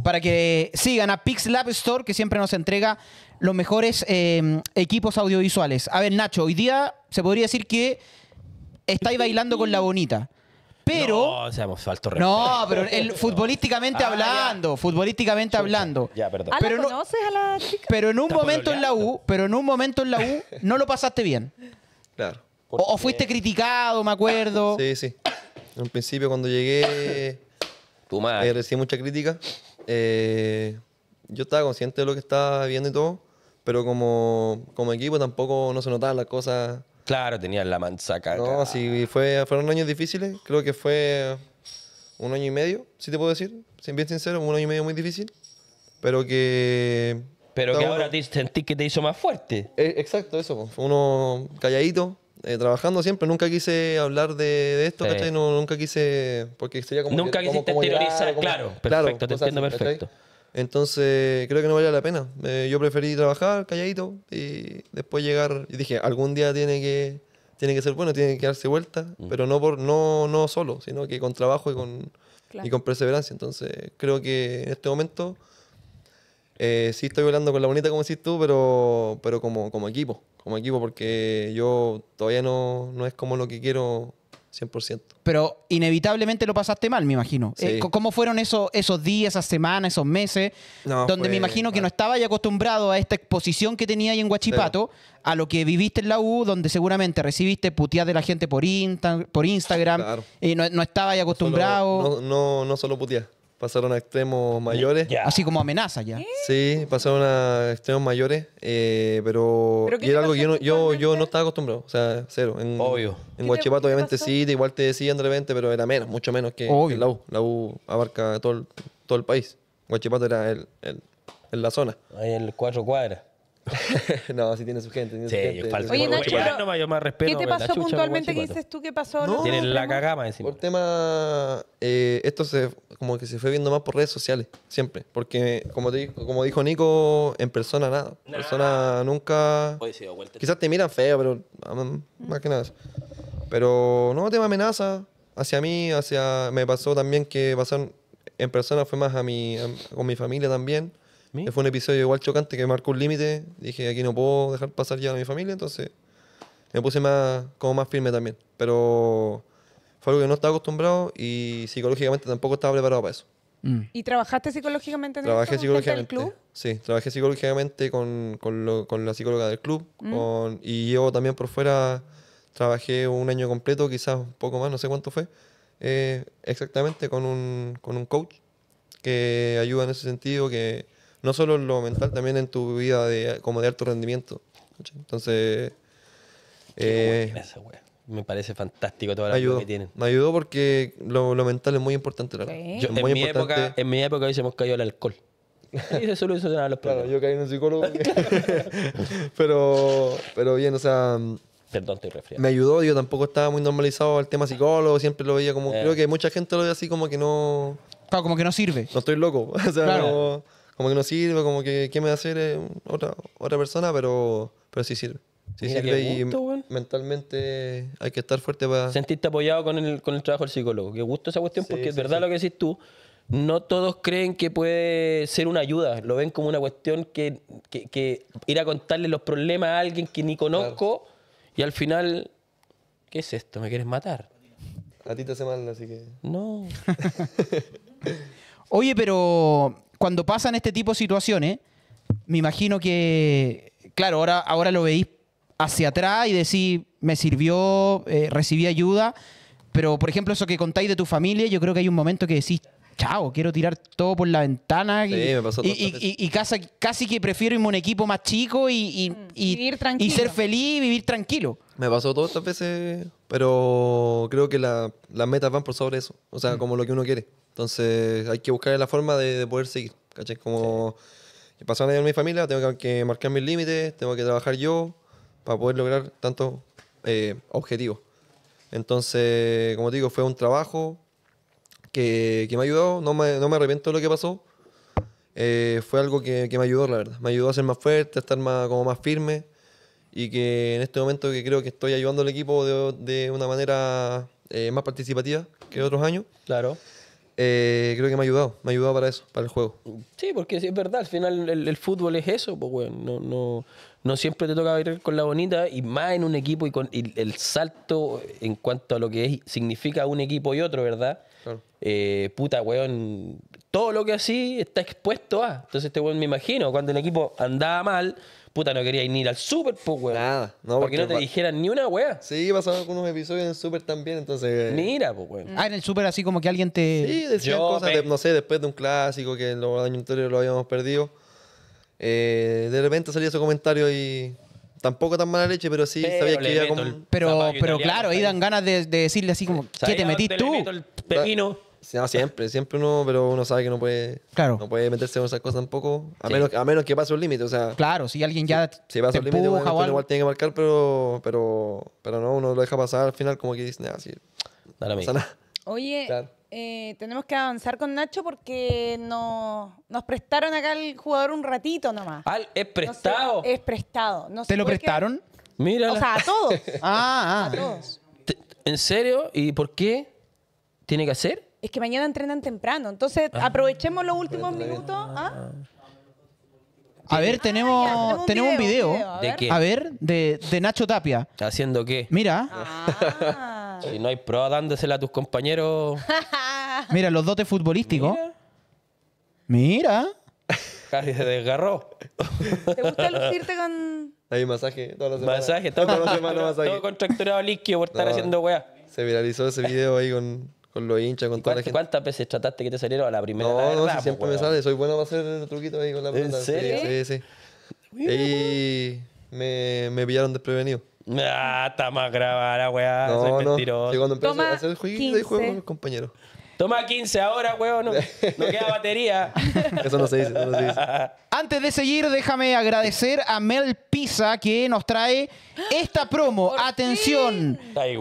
Para que sigan a Pixlab Store, que siempre nos entrega los mejores eh, equipos audiovisuales. A ver, Nacho, hoy día se podría decir que estáis bailando con la bonita. Pero. No, seamos falto No, pero futbolísticamente ah, hablando, futbolísticamente hablando. Ya, perdón. Pero conoces a la chica? Pero en un momento en la U, pero en un momento en la U no lo pasaste bien. Claro. O, fuiste criticado, me acuerdo. Sí, sí. En un principio cuando llegué Tu madre. Eh, recibí mucha crítica. Eh, yo estaba consciente de lo que estaba viendo y todo, pero como, como equipo tampoco no se notaban las cosas Claro, tenían la manzaca. No, sí, fue, fueron años difíciles. Creo que fue un año y medio, si te puedo decir. Sin bien sincero, un año y medio muy difícil. Pero que. Pero que ahora te sentís que te hizo más fuerte. E, exacto, eso. Pues, fue uno calladito, eh, trabajando siempre. Nunca quise hablar de, esto, ¿cachai? nunca quise. Porque sería como. Nunca quise quisiste claro. Perfecto, te entiendo perfecto. Entonces, creo que no valía la pena. Eh, yo preferí trabajar calladito y después llegar. Y dije, algún día tiene que, tiene que ser bueno, tiene que darse vuelta, mm. pero no, por, no, no solo, sino que con trabajo y con, y con perseverancia. Entonces, creo que en este momento eh, sí estoy hablando con la bonita, como decís tú, pero, pero como, como equipo. Como equipo, porque yo todavía no, no es como lo que quiero 100%. Pero inevitablemente lo pasaste mal, me imagino. Eh, ¿Cómo fueron esos, esos días, esas semanas, esos meses, donde me imagino que no estabas ya acostumbrado a esta exposición que tenía ahí en Huachipato, a lo que viviste en la U, donde seguramente recibiste puteadas de la gente por, Insta, por Instagram, y eh, no, no estaba ya acostumbrado. No, no, no, no solo puteadas pasaron a extremos mayores. Así como amenaza ya. Sí, pasaron a extremos mayores, eh, pero, y era algo que yo, no- yo, yo no estaba acostumbrado, o sea, cero. En, Obvio. En Guachipato obviamente sí, igual te decían de repente, pero era menos, mucho menos que, que la U. La U abarca todo el, todo el país. Guachipato era el, la zona. Ahí el cuatro cuadras. no, si tiene su gente. Tiene Falso. Oye, Nacho, respeto, ¿qué te pasó puntualmente? ¿Qué dices tú? ¿Qué pasó? Tienen la cagama encima. Por tema, eh, esto se, como que se fue viendo más por redes sociales, siempre. Porque, como, te, como dijo Nico, en persona nada. En persona nunca... quizás te miran feo, pero más que nada Pero no, tema amenaza hacia mí, hacia... Me pasó también que pasaron... En persona fue más a mi, con mi familia también ¿Mm? Fue un episodio igual chocante que marcó un límite. Dije, aquí no puedo dejar pasar ya a mi familia, entonces me puse más, como más firme también. Pero fue algo que no estaba acostumbrado y psicológicamente tampoco estaba preparado para eso. Mm. ¿Y trabajaste psicológicamente en Trabajé club? Sí, trabajé psicológicamente con, con, lo, con la psicóloga del club. Mm. y yo también por fuera trabajé un año completo, quizás un poco más, no sé cuánto fue. Eh, exactamente con un, con un coach que ayuda en ese sentido, que no solo en lo mental, también en tu vida de, como de alto rendimiento. Entonces... Eh, Me parece fantástico toda la que tienen. Me ayudó porque lo, mental es muy importante. La verdad. en, mi Época, en mi época caído al alcohol. Y eso solucionaron los Claro, yo caí en un psicólogo. pero, pero bien, o sea... Perdón, estoy resfriado. Me ayudó, yo tampoco estaba muy normalizado al tema psicólogo, siempre lo veía como... Eh. Creo que mucha gente lo ve así como que no... como que no sirve. No estoy loco. o sea, claro como que no sirve, como que qué me va a hacer eh, otra, otra persona, pero, pero sí sirve. Sí sirve y mentalmente hay que estar fuerte para... sentirte apoyado con el, trabajo del psicólogo. Qué gusto esa cuestión, porque es verdad lo que decís tú. No todos creen que puede ser una ayuda, lo ven como una cuestión que, ir a contarle los problemas a alguien que ni conozco y al final, ¿qué es esto? ¿Me quieres matar? A ti te hace mal, así que... No. Oye, pero cuando pasan este tipo de situaciones, me imagino que, claro, ahora, ahora lo veis hacia atrás y decís, me sirvió, eh, recibí ayuda, pero por ejemplo eso que contáis de tu familia, yo creo que hay un momento que decís, chao, quiero tirar todo por la ventana. y, me y, casi, que prefiero irme a un equipo más chico y, y, mm, ser feliz y vivir tranquilo. Me pasó todas estas veces, pero creo que las metas van por sobre eso. O sea, mm. como lo que uno quiere. Entonces hay que buscar la forma de, poder seguir. ¿Cachai? Como sí. pasó en mi familia, tengo que marcar mis límites, tengo que trabajar yo para poder lograr tantos eh, objetivos. Entonces, como te digo, fue un trabajo que, que me ha ayudado, no me, no me, arrepiento de lo que pasó. Eh, fue algo que, que, me ayudó, la verdad. Me ayudó a ser más fuerte, a estar más, como más firme y que en este momento que creo que estoy ayudando al equipo de, de una manera eh, más participativa que otros años. Claro. Eh, creo que me ha ayudado, me ha ayudado para eso, para el juego. Sí, porque es verdad, al final el, fútbol es eso, pues, bueno, no, no, siempre te toca bailar con la bonita y más en un equipo y con el salto en cuanto a lo que es, significa un equipo y otro, ¿verdad? Eh, puta, weón, todo lo que así está expuesto a. Entonces, este weón me imagino, cuando el equipo andaba mal no quería ir al super. Nada, porque no te dijeran ni una weá. Sí, con unos episodios en el Super también, entonces. Eh, Mira, pues, Ah, en el super así como que alguien te... Sí, decían cosas, no sé, después de un clásico que en los años anteriores lo habíamos perdido. Eh, de repente salía ese comentario y tampoco tan mala leche, pero sí sabía que iba como... Pero, pero claro, ahí dan ganas de, decirle así como, ¿qué te metiste tú? meto el pepino? siempre, siempre uno, pero uno sabe que no puede, no puede meterse en esas cosas tampoco, a, menos, a menos que pase un límite, o sea... Claro, si alguien ya Si, pasa el límite, igual tiene que marcar, pero, pero, pero no, uno lo deja pasar al final como que dice, nada. Oye, eh, tenemos que avanzar con Nacho porque nos, nos prestaron acá el jugador un ratito nomás. Ah, es prestado. es prestado. ¿Te lo prestaron? O sea, a todos. Ah, ah. A todos. ¿En serio? ¿Y por qué? ¿Tiene que hacer? Es que mañana entrenan temprano, entonces ah. aprovechemos los últimos minutos. ¿ah? Ah, a ver, tenemos, tenemos un video. ¿De qué? A ver, de, de, Nacho Tapia. ¿Haciendo qué? Mira. si no hay prueba dándosela a tus compañeros. Mira, los dotes futbolísticos. Mira. Casi se desgarró. ¿Te gusta lucirte con...? Hay masaje todas las semanas. Masaje, todo, todo, todo contracturado líquido por estar haciendo weá. Se viralizó ese video ahí con con los hinchas, con toda la gente. ¿Cuántas veces trataste que te salieron a la primera? No, no, siempre me sale. Soy bueno para hacer truquito ahí con la pelota. Sí, sí. sí. Y me, me pillaron desprevenido. Ah, está más grabada, weá. No, Soy no. mentiroso. Sí, cuando empecé a hacer el jueguito, y juego con mis compañeros. Toma 15 ahora, huevón. No, queda batería. Eso no se dice, no se dice. Antes de seguir, déjame agradecer a Mel Pisa que nos trae esta promo. Atención.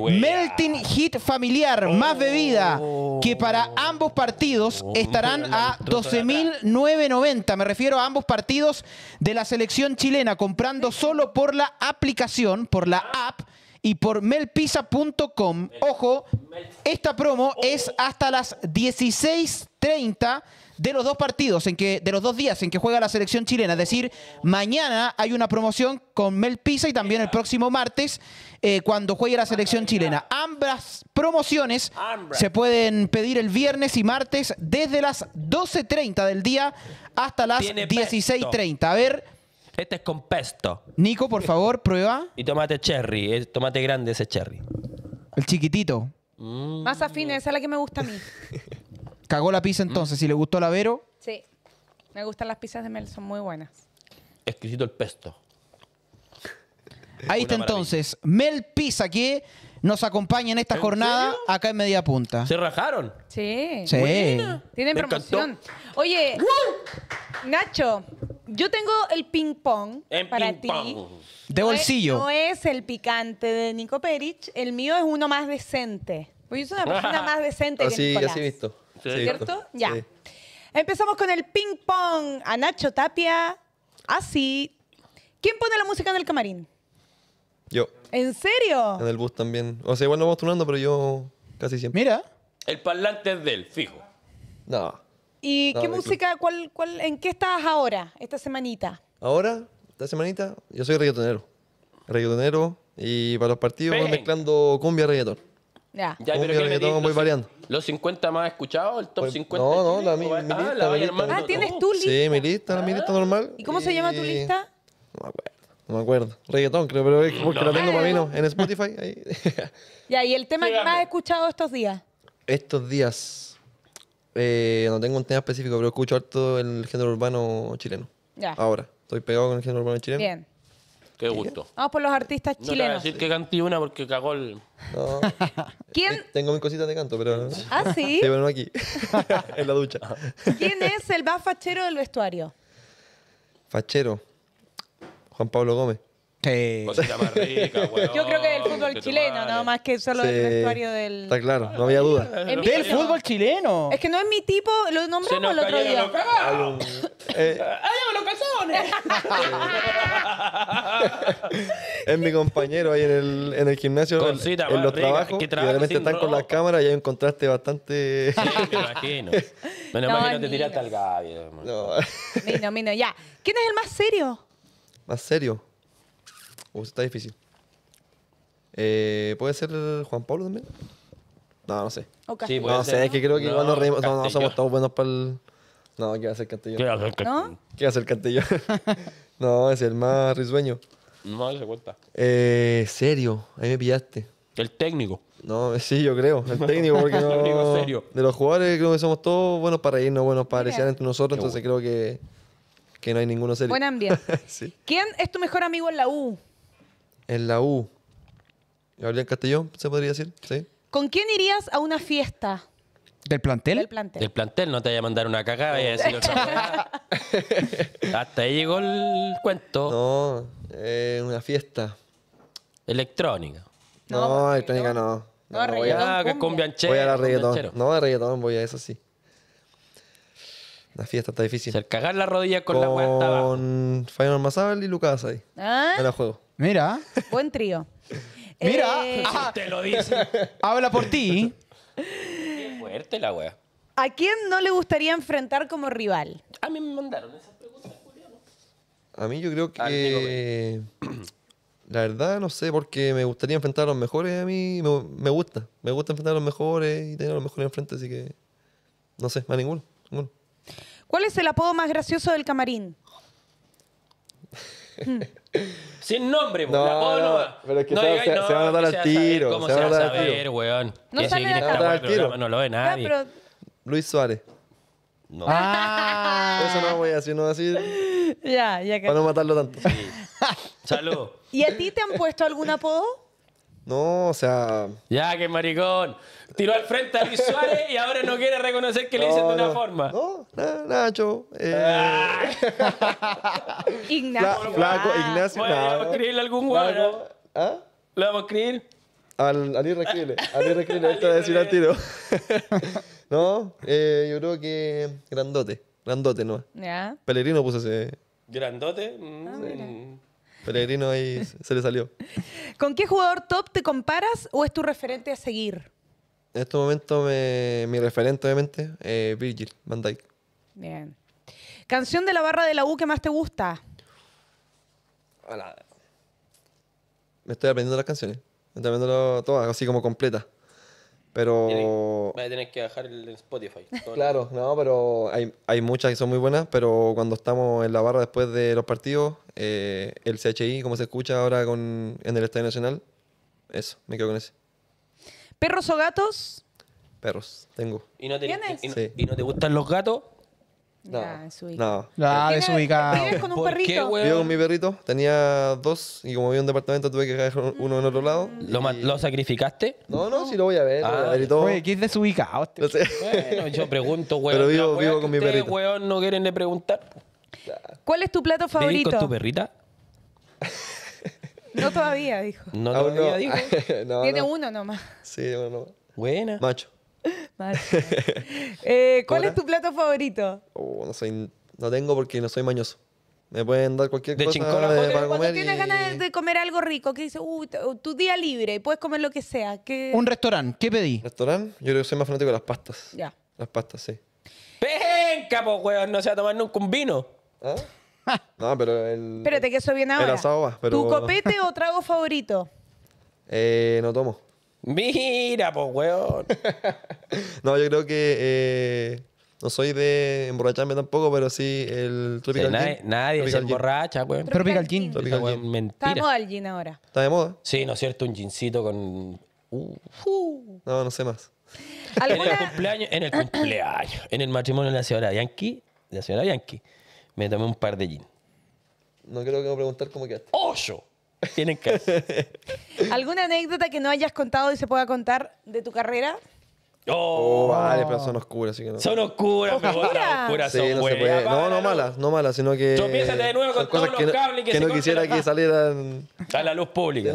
Melting Hit Familiar, más oh. bebida, que para ambos partidos oh. estarán a 12.990. Me refiero a ambos partidos de la selección chilena, comprando solo por la aplicación, por la ah. app y por melpisa.com, Ojo, esta promo es hasta las 16.30 de los dos partidos, en que, de los dos días en que juega la selección chilena. Es decir, mañana hay una promoción con Melpisa y también el próximo martes eh, cuando juegue la selección chilena. Ambas promociones se pueden pedir el viernes y martes desde las 12.30 del día hasta las 16.30. A ver. Este es con pesto. Nico, por favor, prueba. Y tomate cherry, eh, tomate grande ese cherry. El chiquitito. Mm. Más afín. esa es la que me gusta a mí. Cagó la pizza entonces. Si le gustó la Vero, Sí. Me gustan las pizzas de Mel, son muy buenas. Exquisito el pesto. Ahí está entonces. Mel Pizza que nos acompaña en esta jornada acá en Media Punta. ¿Se rajaron? Sí. Sí. Tienen promoción. Oye, Nacho, yo tengo el ping pong para ti. De bolsillo. no es el picante de Nico Perich. El mío es uno más decente. Pues yo soy una ah. persona más decente que Sí, así Sí. ¿Cierto? Ya. Empezamos con el ping pong a Nacho Tapia. Así. ¿Quién pone la música en el camarín? Yo, ¿En serio? en el bus también. O sea, igual no vamos turnando, pero yo casi siempre. Mira. El parlante es de él, fijo. No. ¿Y qué música, cuál, cuál, en qué estás ahora, esta semanita? Ahora, esta semanita, yo soy reggaetonero. Reggaetonero y para los partidos voy mezclando cumbia y reggaeton. Ya. Ya, Cumbia, y voy variando. ¿Los 50 más escuchados? ¿El top 50? Pues, no, no, la mi- mi lista, Ah, tienes tu lista. Sí, mi lista, mi lista normal. ¿Y cómo se llama tu lista? No me acuerdo. No me acuerdo. Reggaetón, creo, pero es porque la tengo para mí, En Spotify. ahí. Ya, y el tema que más has escuchado estos días. Estos días. Eh, no tengo un tema específico, pero escucho harto el género urbano chileno. Ya. Ahora, estoy pegado con el género urbano chileno. Bien. Qué gusto. Vamos por los artistas No voy a decir que canté una porque cagó el... No, ¿Quién, eh, tengo mis cositas de canto, pero. ah, sí? aquí. en la ducha. ¿Quién es el más fachero del vestuario? Fachero. Juan Pablo Gómez más rica, Yo creo que el fútbol chileno, nada más que solo del vestuario del. Está claro, no había duda. ¿Del el fútbol chileno? Es que no es mi tipo, lo nombramos el otro día. Eh, ¡Ay, los es mi compañero ahí en el, en el gimnasio, en, los trabajos. y están con la cámara y hay un contraste bastante. Sí, imagino. Me no, imagino te tiraste al gabio. No. Mino, mino, ya. ¿Quién es el más serio? ¿Más serio? O está difícil. Eh, ¿Puede ser Juan Pablo también? No, no sé. no sé, es que creo que No, igual No, somos todos buenos para el. No, ¿qué va a ser Cantillo? ¿Qué ¿No? va a ser Cantillo? no, es el más risueño. No, no se cuenta. Eh, serio, ahí me pillaste. El técnico. No, sí, yo creo. El técnico, porque no. serio. De los jugadores, creo que somos todos buenos para reírnos, buenos para desear entre nosotros, entonces creo que, que no hay ninguno serio. Buen ambiente. ¿Quién es tu mejor amigo en la U? en la U. Gabriel Castellón, se podría decir, ¿sí? ¿Con quién irías a una fiesta? ¿Del plantel? Del plantel. Del plantel, no te vaya a mandar una cagada, y a decir otra Hasta ahí llegó el cuento. No, eh, una fiesta. Electrónica. No, pues, electrónica no. No, no, ah, que es con bianche, Voy a la reggaetón. No, de reggaetón voy a eso sí. La fiesta está difícil. Se cagar la rodilla con, la weá estaba... Con Final Mazal y Lucas ahí. ¿Ah? la juego. Mira. Buen trío. Mira. Eh, ah, te lo dice. Habla por ti. Qué fuerte la wea. ¿A quién no le gustaría enfrentar como rival? A mí me mandaron esas preguntas, A mí yo creo que... La verdad no sé, porque me gustaría enfrentar a los mejores a mí. Me, me gusta. Me gusta enfrentar a los mejores y tener a los mejores enfrente, así que... No sé, más ninguno. ¿Cuál es el apodo más gracioso del camarín? Sin nombre, no, la apodo no, no, pero es que se, va a matar al tiro. ¿Cómo se, va a dar al tiro? Weón. No sale de acá. no lo ve nadie. pero... Luis Suárez. No. Eso no voy a no voy a Ya, ya que... Para no matarlo tanto. Salud. ¿Y a ti te han puesto algún apodo? No, o sea. Ya, qué maricón. Tiró al frente a Luis y ahora no quiere reconocer que le dicen de una forma. No, nada, Nacho. Eh... Ignacio. Flaco, Ignacio. Bueno, nada. vamos a escribirle algún guano. Eh? ¿Ah? ¿Lo vamos a escribir? Al, al irrecrible. Al irrecrible, a decir al tiro. no, eh, yo creo que grandote. Grandote, ¿no? Ya. Pelerino puso ese. ¿Grandote? Mm. Ah, mm peregrino ahí se le salió. ¿Con qué jugador top te comparas o es tu referente a seguir? En este momento mi referente, obviamente, es eh, Virgil Van Dyke. Bien. ¿Canción de la barra de la U que más te gusta? Me estoy aprendiendo las canciones. Me estoy aprendiendo todas, así como completas. Pero. Voy a tener que bajar el Spotify. claro, no, pero hay, muchas que son muy buenas, pero cuando estamos en la barra después de los partidos, eh, el CHI, como se escucha ahora en el Estadio Nacional, eso, me quedo con ese. ¿Perros o gatos? Perros, tengo. ¿Y no ¿Y no te gustan los gatos? No, no. desubicado. ¿Vives con un perrito? Vivo con mi perrito. Tenía dos y como en un departamento tuve que dejar uno en otro lado. Mm. ¿Lo, sacrificaste? No, no, sí lo voy a ver. Ah. Oye, ¿qué es desubicado? Bueno, yo pregunto, güey. Pero vivo, vivo con mi perrito. Ustedes, no quieren de preguntar. ¿Cuál es tu plato favorito? ¿Vivís con tu perrita? no todavía, dijo. No todavía, dijo. Tiene uno nomás. Sí, uno nomás. Buena. Macho. Eh, ¿Cuál es tu plato favorito? Oh, no, no tengo porque no soy mañoso. Me pueden dar cualquier de cosa De Cuando tienes ganas de comer algo rico, que dices, tu día libre, puedes comer lo que sea. Un restaurante, ¿qué pedí? ¿Restaurante? Yo soy más fanático de las pastas. Ya. Las pastas, sí. ¡Penca, po, pues, weón! No se va a tomar nunca un vino. ¿Ah? Ah. no, pero el... Espérate, que eso ahora. ¿Tu copete o trago favorito? Eh, no tomo. Mira, pues, weón. no, yo creo que. Eh, no soy de emborracharme tampoco, pero sí el Tropical Gin. Nadie, se emborracha, weón. Tropical, Tropical Gin. Tropical Gin. Está de moda el gin ahora. ¿Está de moda? Sí, ¿no es cierto? Un gincito con... Uh. No, no sé más. En el cumpleaños, en el cumpleaños, en el matrimonio de la señora Bianchi, de la señora Yankee me tomé un par de gin. No creo que me preguntar cómo quedaste. ¡Ocho! Tienen casa. ¿Alguna anécdota que no hayas contado y se pueda contar de tu carrera? Oh, oh vale, pero son oscuras, así que no. Son oscuras, son no No, no malas, no malas, sino que. de nuevo con todos los cables que, que no quisiera que salieran. A la luz pública.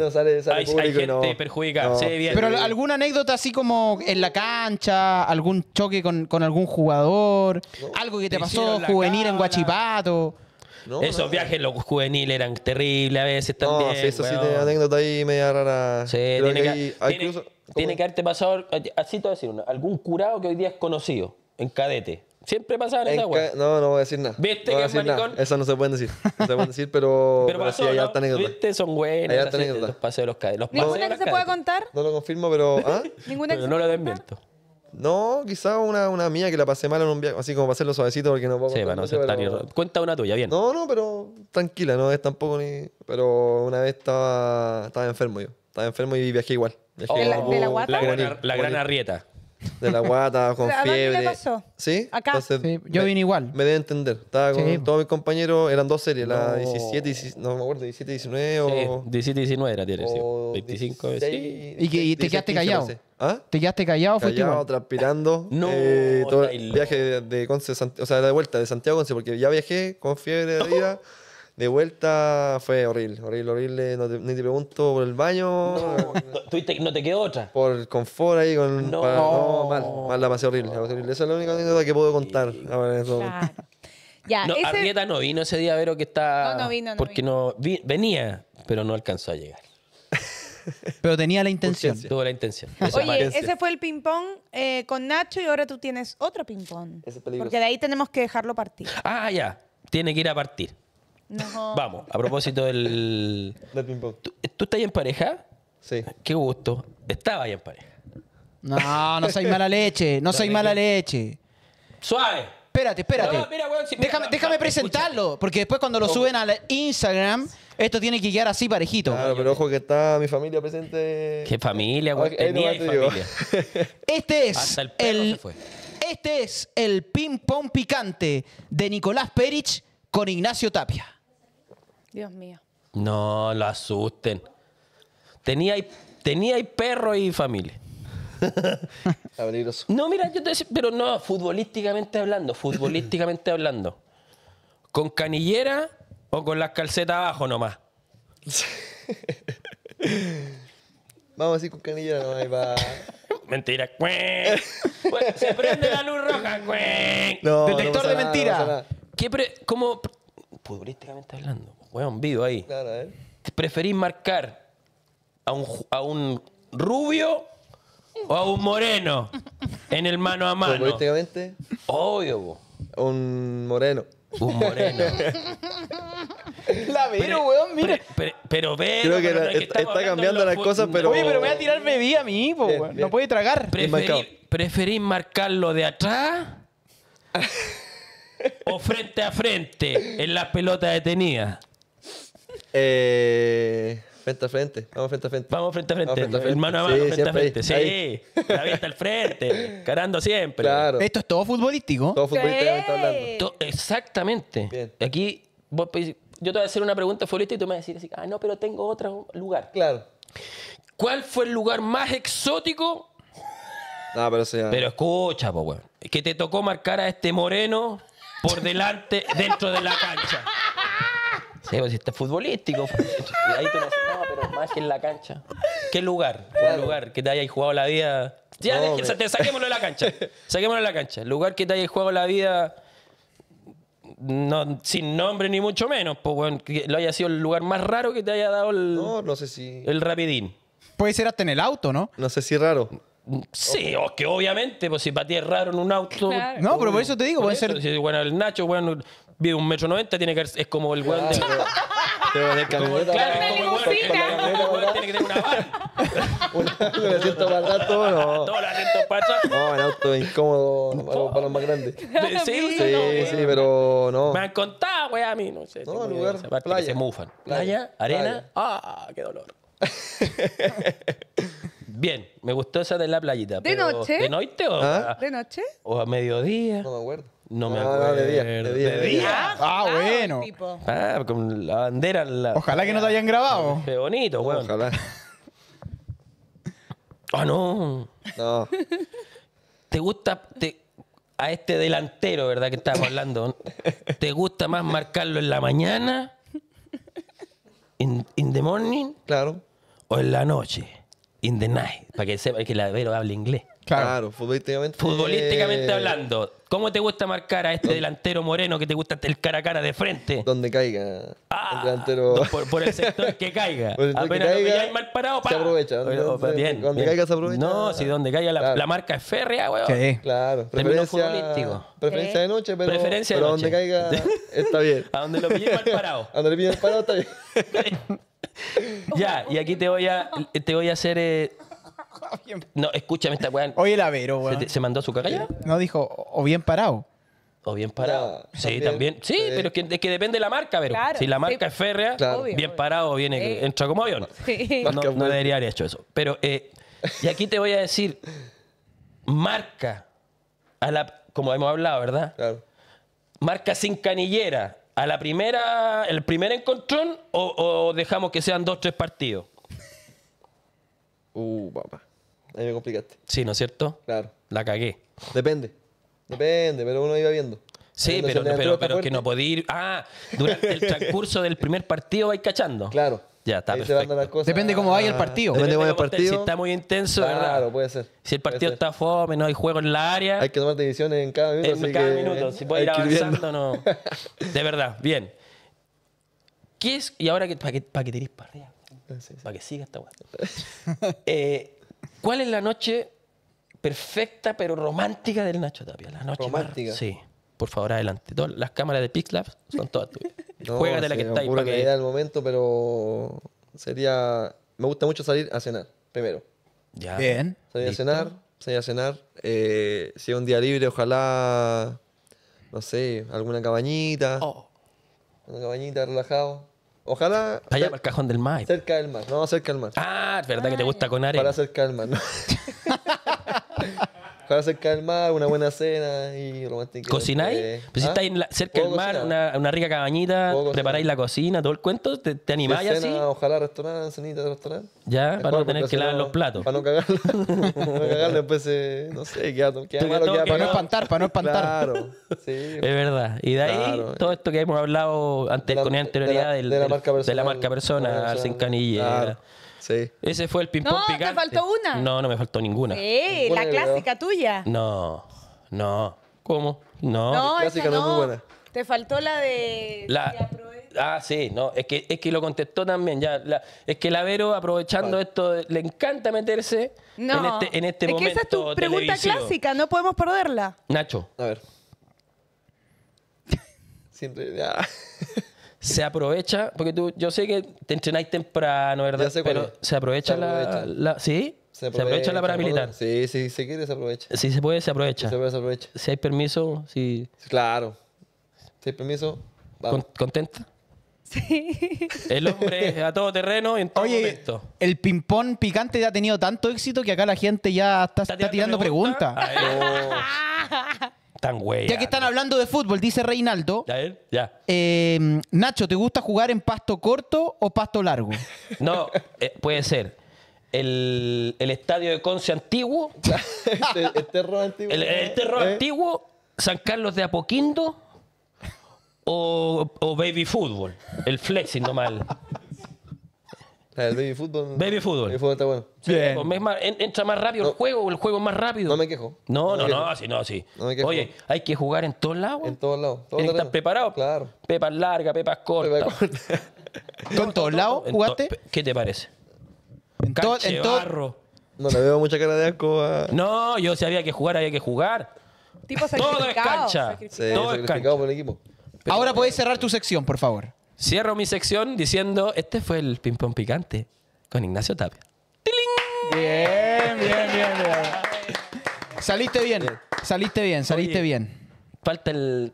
hay, gente perjudicada. Sí, bien. Pero alguna anécdota así como en la cancha, algún choque con, algún jugador, algo que te, pasó juvenil en Guachipato. Esos viajes, los juveniles eran terribles a veces también. No, sí, eso sí tiene anécdota ahí media rara. Sí, tiene que, tiene, que haberte pasado, así te voy a decir algún curado que hoy día es conocido en cadete. Siempre pasaban esa hueá No, no voy a decir nada. ¿Viste no que es maricón? no se pueden decir. No se pueden decir, pero. Pero, Son buenas. Los paseos de los cadetes. ¿Ninguna que se pueda contar? No lo confirmo, pero. ¿ah? ¿Ninguna no lo lo desmiento. No, quizás una, una mía que la pasé mal en un viaje, así como para hacerlo suavecito porque no puedo. Sí, para no ser tan Cuenta una tuya, bien. No, no, pero tranquila, no es tampoco ni. Pero una vez estaba, estaba enfermo yo. Estaba enfermo y viajé igual. ¿De, la, guata? La gran, arrieta. De la guata, con fiebre. ¿Qué pasó? ¿Sí? Acá. Entonces, yo vine igual. Me debe entender. Estaba con todos mis compañeros, eran dos series, la 17, 17, no me acuerdo, 17, 19 sí, 17, 19 era, tienes, 25. 16, y, que, y te quedaste callado. ¿Ah? ¿Te quedaste callado? callado, transpirando. No, eh, todo el viaje de, de Conce, o sea, de vuelta de Santiago Conce, porque ya viajé con fiebre de vida. De vuelta fue horrible, horrible, horrible. No te, ni te pregunto por el baño. No, te, no te quedó otra. Por el confort ahí. Con, no. mal, mal, la pasé horrible, horrible. Esa es la única anécdota que puedo contar. Ahora eso. Ya, no, ese... Arrieta no vino ese día, Vero, que está. No, no vino, no Porque no venía, pero no alcanzó a llegar. Pero tenía la intención. Tuvo la intención. Oye, ese fue el ping-pong eh, con Nacho y ahora tú tienes otro ping-pong. Porque de ahí tenemos que dejarlo partir. Ah, ya. Tiene que ir a partir. Vamos, a propósito del. ping-pong. ¿Tú, estás en pareja? Sí. Qué gusto. Estaba ahí en pareja. No, no soy mala leche. No soy mala leche. Suave. Espérate, espérate. déjame déjame presentarlo, porque después cuando lo suben al Instagram esto tiene que quedar así parejito. Claro, pero ojo que está mi familia presente. ¿Qué familia, güey? Tenía familia. Este es el este es el ping pong picante de Nicolás Perich con Ignacio Tapia. Dios mío. No, lo asusten. Tenía, y tenía y perro y familia. No, mira, yo te decía, pero no, futbolísticamente hablando, futbolísticamente hablando. Con Canillera o con las calcetas abajo nomás. Vamos así con canilla nomás y va. Mentira. Se prende la luz roja. Detector de mentira. ¿Qué ¿Cómo? Futbolísticamente hablando. Weón, vivo ahí. Claro, ¿Preferís marcar a un, a un rubio o a un moreno en el mano a mano? Pudurísticamente. Obvio, Un moreno. Un moreno. La Vero, Pero- weón, mira. Pero, pero, Creo que está cambiando las cosas, pero- Oye, pero me voy a tirar bebida a mí, weón. No puede tragar. ¿Preferís marcarlo de atrás o frente a frente en las pelotas detenidas? Eh, Frente a frente. Vamos frente a frente. Vamos frente a frente. el mano a Hermano a mano, frente a frente. Sí, la vista al frente. Carando siempre. Claro. Esto es todo futbolístico. Todo futbolísticamente hablando. exactamente. Aquí pues, yo te voy a hacer una pregunta futbolista y tú me vas a decir así, ah, no, pero tengo otro lugar. Claro. ¿Cuál fue el lugar más exótico? No, pero sí, Pero escucha, po, weón. Que te tocó marcar a este moreno por delante, dentro de la cancha. Pues, si está futbolístico. Pues, ahí te lo pero más que en la cancha. ¿Qué lugar? qué lugar que te hayas jugado la vida. Ya, saquémoslo de la cancha. Saquémoslo de la cancha. Lugar que te hayas jugado la vida. sin nombre ni mucho menos, pues, que lo haya sido el lugar más raro que te haya dado el. No, no sé si. El rapidín. Puede ser hasta en el auto, ¿no? No sé si raro. Sí, que obviamente, pues si para ti es raro en un auto. No, pero por eso te digo, puede ser. bueno, el Nacho, bueno, vive un metro noventa, tiene que es como el weón de. Debe tener camioneta. Claro, como el weón tiene que tener una van. Un asiento para atrás, todo no. Todo el asiento para atrás. No, en auto incómodo para los más grandes. Sí, sí, sí, pero no. Me han contado, weón, a mí, no sé. No, lugar. Playa. Se mufan. Playa, arena. Ah, qué dolor. Bien, me gustó esa de la playita. ¿De noche? ¿De noche o, ¿Ah? ¿De noche? o a mediodía? No me acuerdo. No me ah, acuerdo. de día. Ah, ah bueno. Ah, con la bandera. Ojalá que no te hayan grabado. Qué bonito, weón. Ojalá. Ah, no. No. ¿Te gusta a este delantero, verdad, que estábamos hablando? ¿Te gusta más marcarlo en la mañana? In, the morning? Claro. ¿O en la noche? In the night. Para que sepa que la Vero Hable inglés. Claro, futbolísticamente. Futbolísticamente eh, hablando, ¿cómo te gusta marcar a este delantero moreno que te gusta el cara a cara de frente? Donde caiga. Ah, el delantero. Por, el sector que caiga. Apenas lo mal parado, Se aprovecha. Oh, bien, donde caiga se aprovecha. No, si donde caiga la, marca es férrea, weón. Sí. Claro. Preferencia, preferencia de noche, pero, preferencia de pero donde caiga está bien. a donde lo pilléis mal parado. a donde lo pilléis mal parado está bien. ya, y aquí te voy a, te voy a hacer... Eh, No, escúchame esta weá. Oye, la Vero, ¿Se, mandó a su cagalla? Eh, no dijo, o bien parado. ¿O bien parado? sí, también. Sí, pero es que, depende de la marca, pero si la marca es férrea, bien parado viene, entra como avión. Sí. No, debería haber hecho eso. Pero, eh, y aquí te voy a decir, marca, a la, como hemos hablado, ¿verdad? Claro. Marca sin canillera, a la primera, el primer encontrón o, o dejamos que sean dos, tres partidos. Uh, papá. Ahí me complicaste. Sí, ¿no es cierto? Claro. La cagué. Depende. Depende, pero uno iba viendo. Sí, pero, pero, pero que no podía ir. Ah, durante el transcurso del primer partido vais cachando. Claro. Ya, está perfecto. Depende cómo vaya el ah. partido. Depende, cómo vaya el partido. Si está muy intenso, claro, puede ser. Si el partido está fome, no hay juego en la área. Hay que tomar decisiones en cada minuto. En cada minuto. Si puede ir avanzando, no. De verdad, bien. ¿Qué es? Y ahora, ¿para qué, para para arriba? para que siga esta weá. Eh, ¿Cuál es la noche perfecta pero romántica del Nacho Tapia? La noche romántica. sí. Por favor, adelante. las cámaras de Pixlab son todas tuyas. no, de la que estáis para que. al momento, pero sería. Me gusta mucho salir a cenar, primero. Ya. Bien. Salir a cenar, salir a cenar. Eh, si es un día libre, ojalá. No sé, alguna cabañita. Oh. Una cabañita relajado. Ojalá. allá para el cajón del mar. Cerca del mar, no, cerca del mar. Ah, es verdad que te gusta ah, con Ari. Para cerca del ¿no? Estar cerca del mar, una buena cena y romántica. ¿Cocináis? Eh, pues si ¿ah? estáis cerca del mar, una, una, rica cabañita, preparáis la cocina, todo el cuento, te, animáis así. Ojalá restaurante, cenita de restaurante. Ya, para no tener que lavar los platos. Para no cagarlo. para no cagarlo, después, pues, eh, no sé, queda, Para no espantar, para no espantar. Claro, sí. Es verdad. Y de ahí, todo esto que hemos hablado antes, con anterioridad de la, del, de la marca persona, de la marca sin canillera. Ese fue el ping-pong No, picante. te faltó una. No, no me faltó ninguna. Eh, la clásica tuya. No, no. ¿Cómo? No. la clásica no buena. Te faltó la de... La- Ah, sí, no, es que, es que lo contestó también. Ya, es que la Vero, aprovechando esto, le encanta meterse en este, en este es que esa es tu pregunta clásica, no podemos perderla. Nacho, A ver. Siempre. se aprovecha, porque tú, yo sé que te entrenáis temprano, ¿verdad? Pero se aprovecha, La, ¿Sí? Se aprovecha, se la paramilitar. Sí, sí, se quiere se aprovecha. Si se puede, se aprovecha. se puede, se aprovecha. Si hay permiso, sí. Claro. Si hay permiso, vamos. ¿Contenta? Sí. El hombre es a todo terreno en todo Oye, El ping-pong picante ya ha tenido tanto éxito que acá la gente ya está, tirando preguntas. Ya que están hablando de fútbol, dice Reinaldo. Ya, em, Nacho, ¿te gusta jugar en pasto corto o pasto largo? No, eh, puede ser. El, estadio de Conce antiguo. el, terror este antiguo. El, este ¿Eh? antiguo, San Carlos de Apoquindo o, Baby Fútbol. El flexing mal baby fútbol. Baby fútbol. está bueno. Pues, entra más rápido el juego, el juego es más rápido. No me quejo. No, no, no, así, no, así. Oye, hay que jugar en todos lados. En todos lados. Todo preparado. Claro. Pepas largas, pepas cortas. ¿Con todos lados jugaste? ¿Qué te parece? En todo, en barro. No le veo mucha cara de asco a. No, yo si había que jugar, había que jugar. Tipo Todo es cancha. Todo es cancha Ahora puedes cerrar tu sección, por favor. Cierro mi sección diciendo, este fue el ping pong picante con Ignacio Tapia. ¡Tiling! Bien, bien, bien, bien. Saliste bien, saliste bien, saliste bien. Falta el...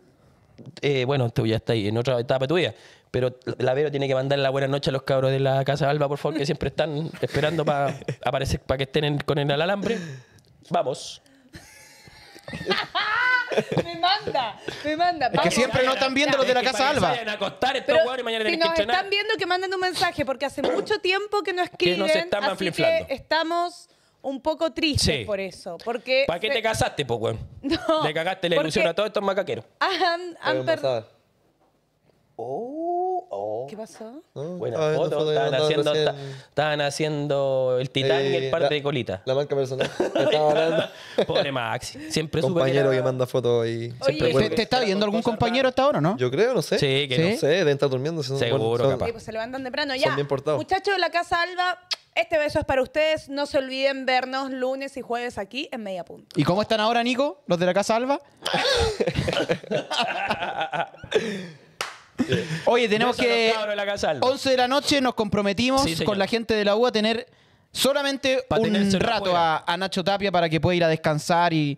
Eh, bueno, tú ya estás ahí, en otra etapa de Pero la Vero tiene que mandar la buena noche a los cabros de la Casa Alba, por favor, que siempre están esperando para aparecer, para que estén con el alambre. Vamos. me manda, me manda. Es que siempre no están viendo los de la Casa Alba. acostar estos Pero y mañana si nos están viendo que manden un mensaje, porque hace mucho tiempo que no escriben, así que estamos un poco tristes por eso. Porque ¿Para qué te casaste, po, weón? No, Le cagaste la ilusión a todos estos macaqueros. Ah, han, han per- Oh. ¿Qué pasó? Buenas ah, estaban, haciendo, el titán y el eh, par de colita La marca personal. estaba hablando. Pobre Maxi. Siempre supe Compañero que, manda fotos ahí. ¿Te, está viendo algún compañero hasta ahora, no? Yo creo, no sé. Sí, que no. sé, deben estar durmiendo. Seguro, capaz. Pues se levantan prano. Ya. Muchachos de la Casa Alba, este beso es para ustedes. No se olviden vernos lunes y jueves aquí en Media Punto. ¿Y cómo están ahora, Nico? ¿Los de la Casa Alba? Oye, tenemos que. 11 de la noche nos comprometimos con la gente de la U a tener solamente un rato a, Nacho Tapia para que pueda ir a descansar y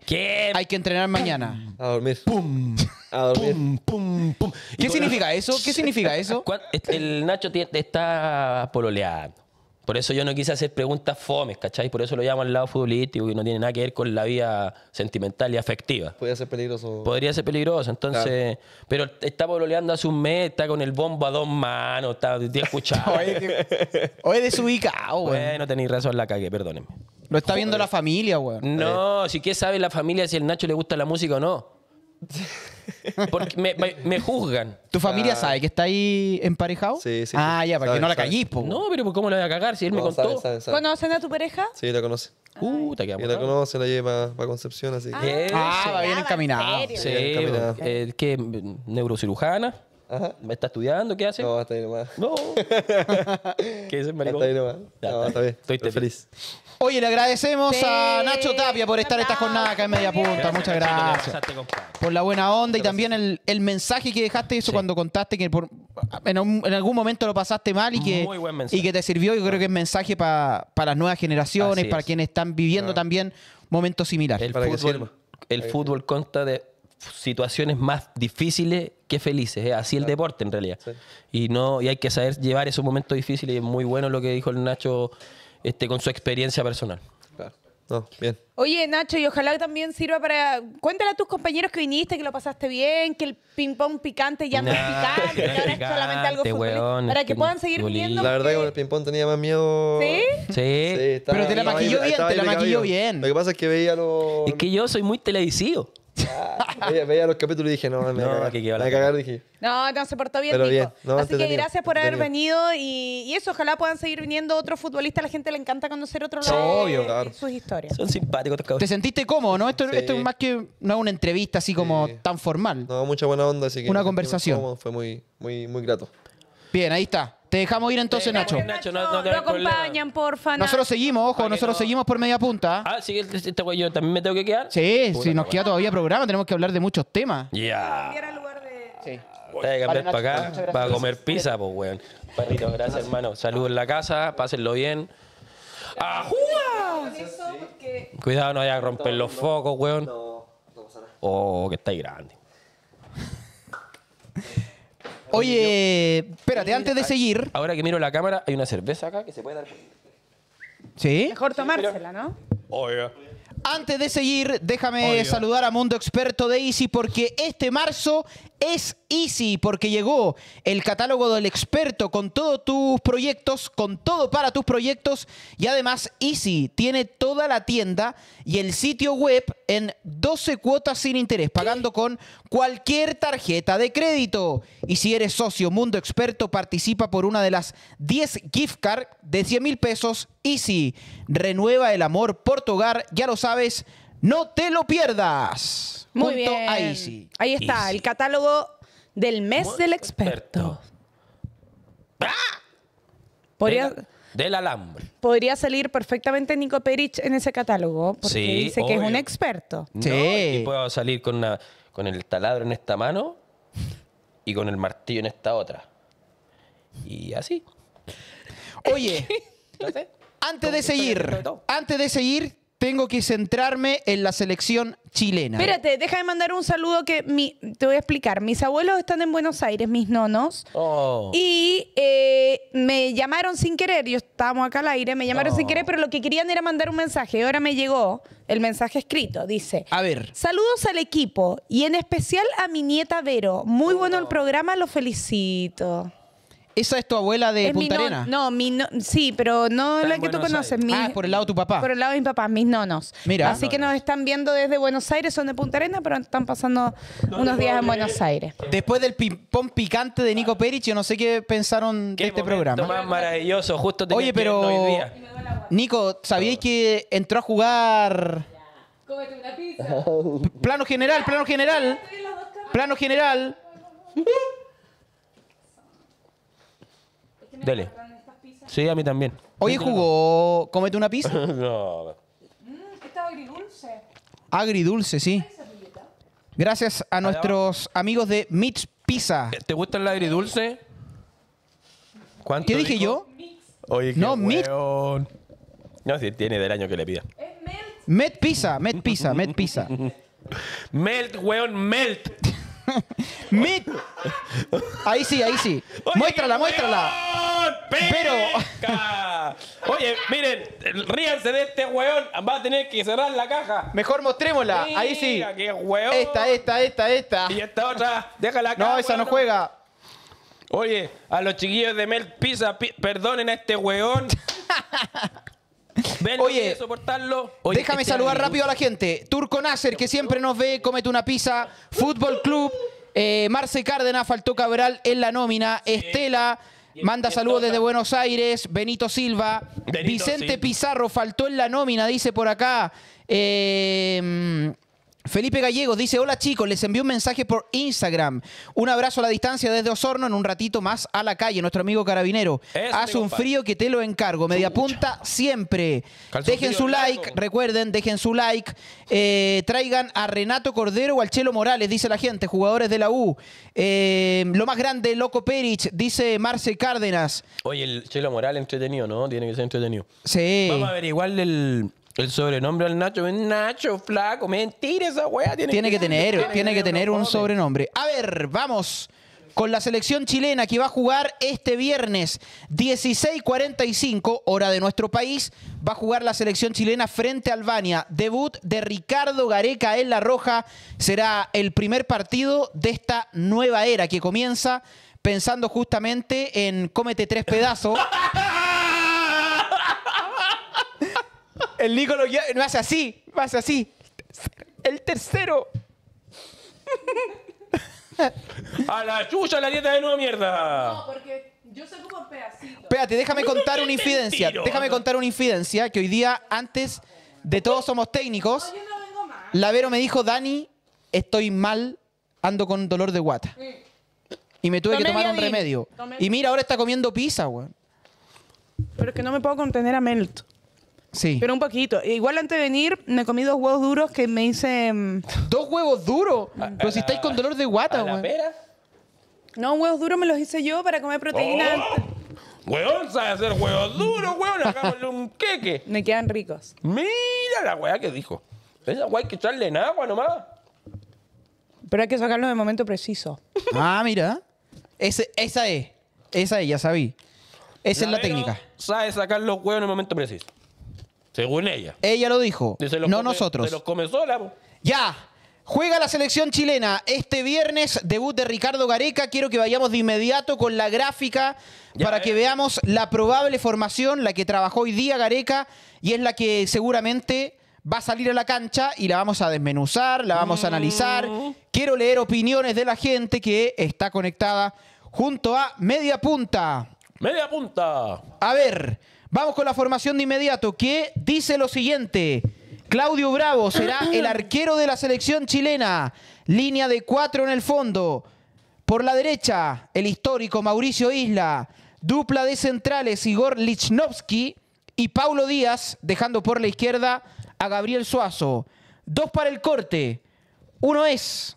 hay que entrenar mañana. A dormir. A dormir. ¿Qué significa eso? ¿Qué significa eso? Este, el Nacho está pololeando. Por eso yo no quise hacer preguntas fomes, ¿cachai? Por eso lo llamo al lado futbolístico y no tiene nada que ver con la vida sentimental y afectiva. Podría ser peligroso. Podría ser peligroso, entonces. Pero está pololeando a su meta está con el bombo a dos manos, está escuchado. es desubicado, güey. Bueno, tenéis razón, la cagué, perdónenme. Lo está viendo la familia, güey. No, si qué sabe la familia si el Nacho le gusta la música o no. Porque me, juzgan. ¿Tu familia sabe que está ahí emparejado? Sí, sí, Ah, ya, para que no la calles po. No, pero ¿cómo la voy a cagar si él me contó? ¿conoce a tu pareja? Sí, la conoce. Uh, te Y la conoce, la lleva para Concepción, así ah, que... Ah, va bien ah, encaminado. Sí, Que eh, ¿qué? Neurocirujana. Ajá. está estudiando? ¿Qué hace? No, está ahí nomás. No. ¿Qué dice el maricón? Está ahí nomás. No, está bien. Estoy feliz. Oye, le agradecemos a Nacho Tapia por estar esta jornada acá en Media Punta. Muchas gracias. Por la buena onda y también el, mensaje que dejaste eso cuando contaste que en, algún momento lo pasaste mal y que, te sirvió. Y creo que es mensaje para las nuevas generaciones, para quienes están viviendo también momentos similares. El fútbol, el consta de situaciones más difíciles que felices. Así el deporte, en realidad. Y, no, hay que saber llevar esos momentos difíciles. Y es muy bueno lo que dijo el Nacho este, con su experiencia personal. Claro. bien. Oye, Nacho, y ojalá también sirva para. Cuéntale a tus compañeros que viniste, que lo pasaste bien, que el ping-pong picante ya no, es picante, que ahora es solamente algo futbolístico. Para que puedan seguir viendo. La verdad, que con el ping-pong tenía más miedo. ¿Sí? Sí. pero te la maquilló bien, te la maquilló bien. Lo que pasa es que veía los. Es que yo soy muy televisivo veía, los capítulos y dije, no, me, no, que me Dije, no, no, se portó bien, Así que gracias por haber venido y, eso, ojalá puedan seguir viniendo otros futbolistas. A la gente le encanta conocer otro lado sus historias. Son simpáticos Te sentiste cómodo, ¿no? Esto, esto, es más que no es una entrevista así como tan formal. No, mucha buena onda, así que. Una conversación. fue muy, muy, muy grato. Bien, ahí está. Te dejamos ir entonces, Nacho. no, acompañan, porfa. Nosotros seguimos, ojo, nosotros seguimos por media punta. Ah, sí, este güey, yo también me tengo que quedar. Sí, si nos queda todavía programa, tenemos que hablar de muchos temas. Ya. Cambiar Sí. cambiar para acá para comer pizza, pues, weón. Perrito, gracias, hermano. Saludos en la casa, pásenlo bien. ¡Ajúa! ¡Ah, Cuidado, no vaya a romper los focos, weón. Oh, que estáis grande. Oye, espérate, antes de seguir. Ahora que miro la cámara, hay una cerveza acá que se puede dar. ¿Sí? Mejor tomársela, ¿no? Oiga. Antes de seguir, déjame saludar a Mundo Experto de Easy porque este marzo es Easy porque llegó el catálogo del experto con todos tus proyectos, con todo para tus proyectos y además Easy tiene toda la tienda y el sitio web en 12 cuotas sin interés, pagando con cualquier tarjeta de crédito. Y si eres socio Mundo Experto, participa por una de las 10 gift cards de 100 mil pesos Easy. Renueva el amor por tu hogar, ya lo sabes vez, no te lo pierdas. Muy bien. Ahí está, el catálogo del mes del experto. ¡Ah! Podría, del alambre. Podría salir perfectamente Nico Perich en ese catálogo, porque dice que es un experto. sí. Y puedo salir con, con el taladro en esta mano y con el martillo en esta otra. Y así. Oye, antes de seguir, antes de seguir, tengo que centrarme en la selección chilena. Espérate, de mandar un saludo que mi, te voy a explicar. Mis abuelos están en Buenos Aires, mis nonos. Oh. Y eh, me llamaron sin querer. Yo estábamos acá al aire, me llamaron sin oh. querer, pero lo que querían era mandar un mensaje. Y ahora me llegó el mensaje escrito. Dice: A ver. Saludos al equipo y en especial a mi nieta Vero. Muy bueno el oh. programa, lo felicito. ¿Esa es tu abuela de Punta Arena? No, mi no, sí, pero no la que tú conoces. ah, por el lado de tu papá. Por el lado de mi papá, mis nonos. Mira. Así que nos están viendo desde Buenos Aires, son de Punta Arena, pero están pasando unos días en Buenos Aires. Después del ping picante de Nico Perich, yo no sé qué pensaron de este programa. más maravilloso, justo te Oye, pero. día. Nico, ¿sabíais que entró a jugar. Plano general, plano general. Plano general. Dele. Sí, a mí también. Oye, jugó Cómete una pizza. no. Mm, está agridulce. Agridulce, sí. Gracias a nuestros amigos de Mitch Pizza. ¿Te gusta el agridulce? ¿Cuánto ¿Qué dije yo? Oye, no, Mitch. No, si tiene del año que le pida. Es Melt. Met Pizza, Met Pizza, Met Pizza. melt, weón, melt. Ahí sí, ahí sí. muéstrala, muéstrala. Pero. Oye, miren, ríanse de este weón. Va a tener que cerrar la caja. Mejor mostrémosla. ahí sí. Esta, esta, esta, esta. Y esta otra. Déjala No, esa no juega. Oye, a los chiquillos de Mel Pizza, perdonen a este weón. Oye, déjame este saludar rápido a la gente. Turco Nasser, que siempre nos ve, comete una pizza. Fútbol Club. Eh, Marce Cárdenas, faltó Cabral en la nómina. Estela. Manda saludos desde Buenos Aires, Benito Silva. Vicente Pizarro faltó en la nómina, dice por acá. Eh, Felipe Gallegos dice, hola chicos, les envío un mensaje por Instagram. Un abrazo a la distancia desde Osorno, en un ratito más a la calle, nuestro amigo carabinero. Haz un frío que te lo encargo, media punta siempre. dejen su like, recuerden, dejen su like. Eh, traigan a Renato Cordero o al Chelo Morales, dice la gente, jugadores de la U. Eh, lo más grande, Loco Perich, dice Marce Cárdenas. Oye, el Chelo Morales entretenido, ¿no? Tiene que ser entretenido. Sí. Vamos a averiguar el el sobrenombre al Nacho es Nacho Flaco. Mentira esa weá. Tiene, que, tener, tiene, que tener un sobrenombre. A ver, vamos con la selección chilena que va a jugar este viernes 16:45 hora de nuestro país. Va a jugar la selección chilena frente a Albania. Debut de Ricardo Gareca en La Roja. Será el primer partido de esta nueva era que comienza pensando justamente en cómete tres pedazos. El Nico lo, hace así, Me hace así. El tercero. A la chucha la dieta de nuevo mierda. No, porque yo saco por pedacito. Espérate, déjame contar una infidencia. Déjame contar una infidencia que hoy día, antes de todos somos técnicos, la Vero me dijo, Dani, estoy mal, ando con dolor de guata. Mm. Y me tuve que tomar un remedio. Y mira, ahora está comiendo pizza, weón. Pero es que no me puedo contener a Melt. Sí. Pero un poquito. E igual antes de venir me comí dos huevos duros que me hice... Mm, dos huevos duros. Pero si estáis con dolor de guata, güey. No, huevos duros me los hice yo para comer proteína. Oh. ¡Hueón, sabe hacer huevos duros, Hagámosle un queque. Me quedan ricos. Mira la weá que dijo. Esa hueá hay que echarle en agua nomás. Pero hay que sacarlo en el momento preciso. Ah, mira. esa es. Esa es, ya sabí. Esa es la técnica. Sabe sacar los huevos en el momento preciso. Según ella. Ella lo dijo. no nosotros. Se los comenzó la... Ya. Juega la selección chilena este viernes, debut de Ricardo Gareca. Quiero que vayamos de inmediato con la gráfica para que eh. veamos la probable formación, la que trabajó hoy día Gareca y es la que seguramente va a salir a la cancha y la vamos a desmenuzar, la vamos a analizar. Mm. Quiero leer opiniones de la gente que está conectada junto a Media Punta. Media Punta. A ver. Vamos con la formación de inmediato, que dice lo siguiente. Claudio Bravo será el arquero de la selección chilena. Línea de cuatro en el fondo. Por la derecha, el histórico Mauricio Isla. Dupla de centrales, Igor Lichnowsky y Paulo Díaz, dejando por la izquierda a Gabriel Suazo. Dos para el corte. Uno es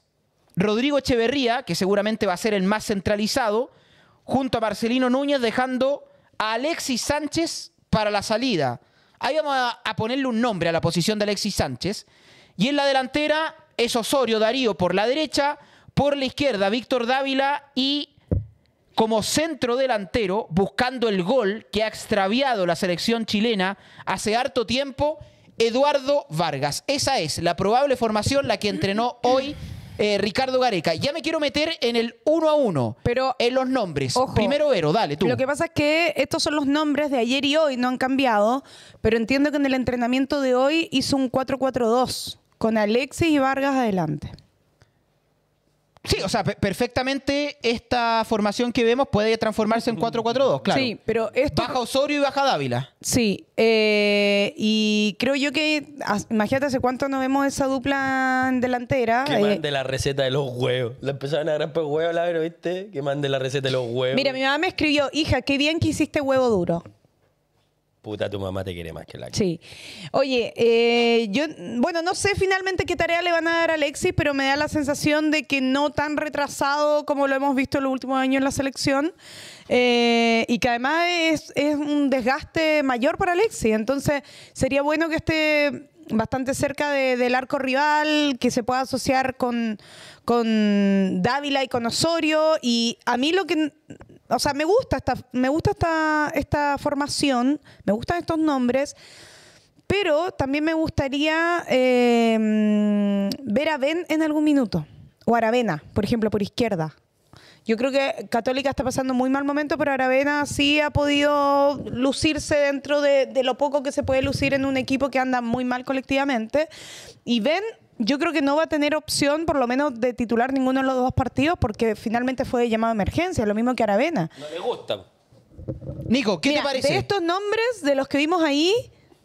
Rodrigo Echeverría, que seguramente va a ser el más centralizado, junto a Marcelino Núñez, dejando a Alexis Sánchez para la salida. Ahí vamos a, ponerle un nombre a la posición de Alexis Sánchez. Y en la delantera es Osorio Darío por la derecha, por la izquierda Víctor Dávila y como centro delantero, buscando el gol que ha extraviado la selección chilena hace harto tiempo, Eduardo Vargas. Esa es la probable formación la que entrenó hoy eh, Ricardo Gareca. Ya me quiero meter en el uno a uno. Pero en los nombres. Primero Ero, dale tú. Lo que pasa es que estos son los nombres de ayer y hoy, no han cambiado. Pero entiendo que en el entrenamiento de hoy hizo un 4-4-2 con Alexis y Vargas adelante. Sí, o sea, perfectamente esta formación que vemos puede transformarse en 4-4-2, claro. Sí, pero esto... Baja Osorio y baja Dávila. Sí, eh, y creo yo que, imagínate, hace cuánto no vemos esa dupla en delantera. Que mande eh. la receta de los huevos. La empezaron a agarrar por huevos, la ¿viste? Que mande la receta de los huevos. Mira, mi mamá me escribió, hija, qué bien que hiciste huevo duro puta, tu mamá te quiere más que la Sí. Oye, eh, yo, bueno, no sé finalmente qué tarea le van a dar a Alexis, pero me da la sensación de que no tan retrasado como lo hemos visto los últimos años en la selección. Eh, y que además es, un desgaste mayor para Alexis. Entonces, sería bueno que esté bastante cerca del arco rival, que se pueda asociar con, con Dávila y con Osorio. Y a mí lo que o sea, me gusta esta, me gusta esta, esta formación, me gustan estos nombres, pero también me gustaría em, ver a Ben en algún minuto, o a Aravena, por ejemplo, por izquierda. Yo creo que Católica está pasando muy mal momento, pero Aravena sí ha podido lucirse dentro de, de lo poco que se puede lucir en un equipo que anda muy mal colectivamente. Y Ben yo creo que no va a tener opción, por lo menos, de titular ninguno de los dos partidos, porque finalmente fue llamado a emergencia, lo mismo que Aravena. No le gusta. Nico, ¿qué te parece? De estos nombres, de los que vimos ahí,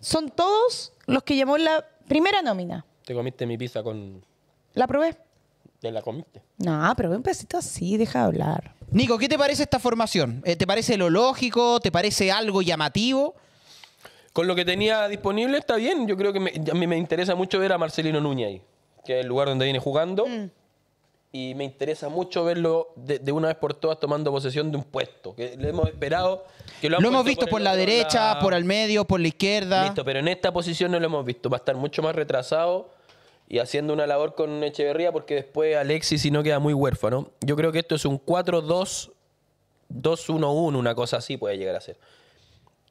son todos los que llamó la primera nómina. Te comiste mi pizza con. La probé. ¿Te la comiste? No, probé un pedacito así, deja de hablar. Nico, ¿qué te parece esta formación? Eh, ¿Te parece lo lógico? ¿Te parece algo llamativo? Con lo que tenía disponible está bien. Yo creo que me, a mí me interesa mucho ver a Marcelino Núñez ahí, que es el lugar donde viene jugando. Mm. Y me interesa mucho verlo de, una vez por todas tomando posesión de un puesto. Que le hemos esperado. Que lo, hemos visto por, la derecha, por el medio, por la izquierda. Listo, pero en esta posición no lo hemos visto. Va a estar mucho más retrasado y haciendo una labor con Echeverría porque después Alexis si no queda muy huérfano. Yo creo que esto es un 4-2-2-1-1, una cosa así puede llegar a ser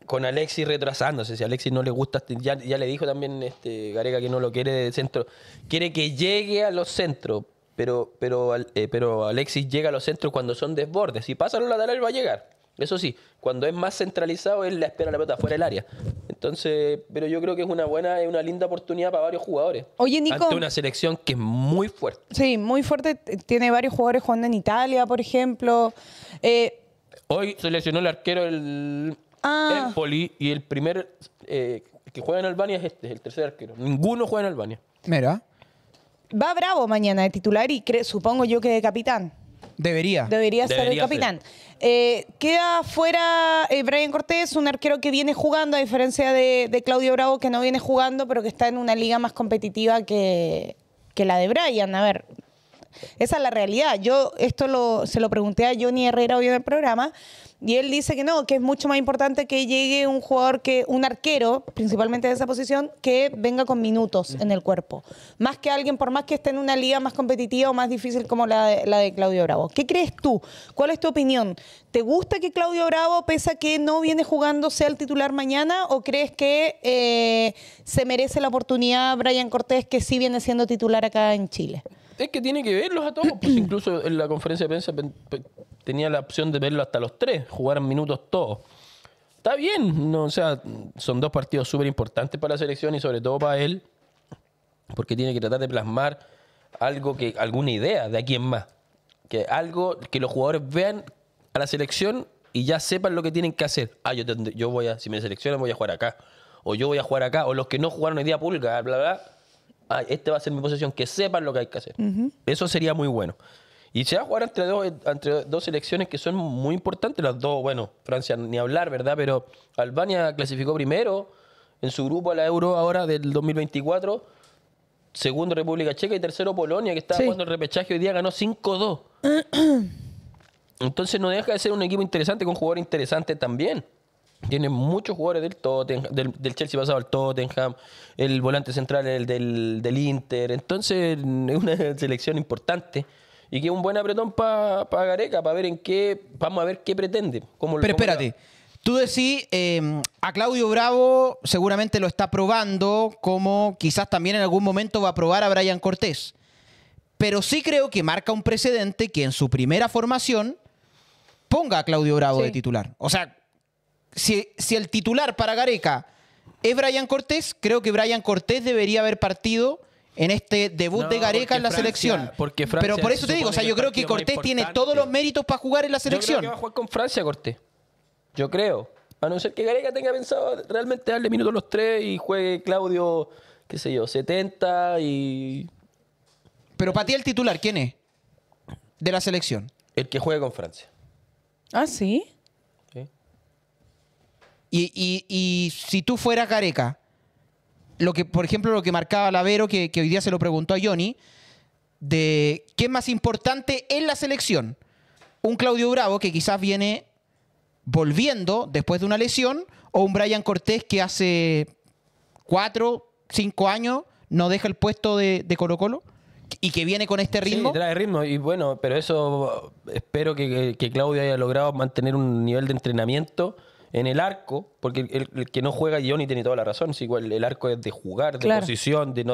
con Alexis retrasándose. Si a Alexis no le gusta, ya, le dijo también este Gareca que no lo quiere de centro. Quiere que llegue a los centros, pero, pero, eh, pero Alexis llega a los centros cuando son desbordes. Si pasa a los él va a llegar. Eso sí, cuando es más centralizado, él le espera la pelota fuera del área. Entonces, pero yo creo que es una buena, es una linda oportunidad para varios jugadores. Oye, Ante una selección que es muy fuerte. Sí, muy fuerte. Tiene varios jugadores jugando en Italia, por ejemplo. Eh, Hoy seleccionó el arquero el Ah. Poli y el primer eh, que juega en Albania es este, es el tercer arquero. Ninguno juega en Albania. Mira. Va Bravo mañana de titular y supongo yo que de capitán. Debería. Debería ser el capitán. Eh, queda fuera eh, Brian Cortés, un arquero que viene jugando, a diferencia de, Claudio Bravo, que no viene jugando, pero que está en una liga más competitiva que, que la de Brian. A ver, esa es la realidad. Yo esto se lo pregunté a Johnny Herrera hoy en el programa. Y él dice que no, que es mucho más importante que llegue un jugador que, un arquero, principalmente de esa posición, que venga con minutos en el cuerpo. Más que alguien, por más que esté en una liga más competitiva o más difícil como la de, la de Claudio Bravo. ¿Qué crees tú? ¿Cuál es tu opinión? ¿Te gusta que Claudio Bravo, pese que no viene jugando, sea el titular mañana? ¿O crees que eh, se merece la oportunidad Brian Cortés, que sí viene siendo titular acá en Chile? es que tiene que verlos a todos. Pues, incluso en la conferencia de prensa tenía la opción de verlo hasta los tres, jugar minutos todos. Está bien, no, o sea, son dos partidos súper importantes para la selección y sobre todo para él, porque tiene que tratar de plasmar algo que, alguna idea de aquí en más. Que algo que los jugadores vean a la selección y ya sepan lo que tienen que hacer. Ah, yo, yo voy a, si me seleccionan voy a jugar acá. O yo voy a jugar acá. O los que no jugaron el día pulga, bla, bla. bla ah, este va a ser mi posición, que sepan lo que hay que hacer. Eso sería muy bueno. Y se va a jugar entre dos, entre dos selecciones que son muy importantes, las dos, bueno, Francia ni hablar, ¿verdad? Pero Albania clasificó primero en su grupo a la Euro ahora del 2024, segundo República Checa y tercero Polonia, que estaba jugando el repechaje hoy día, ganó 5-2. Entonces no deja de ser un equipo interesante, con jugador interesante también. Tiene muchos jugadores del Tottenham, del, Chelsea pasado al Tottenham, el volante central el del, Inter. Entonces es una selección importante y que es un buen apretón para Gareca, para ver en qué, vamos a ver qué pretende. Cómo, Pero espérate, tú decís, em, a Claudio Bravo seguramente lo está probando, como quizás también en algún momento va a probar a Brian Cortés. Pero sí creo que marca un precedente que en su primera formación ponga a Claudio Bravo de titular. O sea, si, el titular para Gareca es Brian Cortés, creo que Brian Cortés debería haber partido en este debut de Gareca en la selección. Porque Pero por eso te digo, o sea, yo creo que Cortés tiene todos los méritos para jugar en la selección. Yo creo que va a jugar con Francia, Cortés. Yo creo. A no ser que Gareca tenga pensado realmente darle minutos a los tres y juegue Claudio, qué sé yo, 70 y. Pero para ti el titular, ¿quién es? De la selección. El que juegue con Francia. ¿Ah, sí? Y, y, y si tú fueras careca, lo que, por ejemplo, lo que marcaba Lavero, que, que hoy día se lo preguntó a Johnny, de qué es más importante en la selección. Un Claudio Bravo que quizás viene volviendo después de una lesión, o un Brian Cortés que hace cuatro, cinco años no deja el puesto de, Colo Colo y que viene con este ritmo. Sí, trae ritmo y bueno, pero eso espero que, que Claudio haya logrado mantener un nivel de entrenamiento en el arco, porque el, que no juega ni tiene toda la razón, si el arco es de jugar, de posición, de no,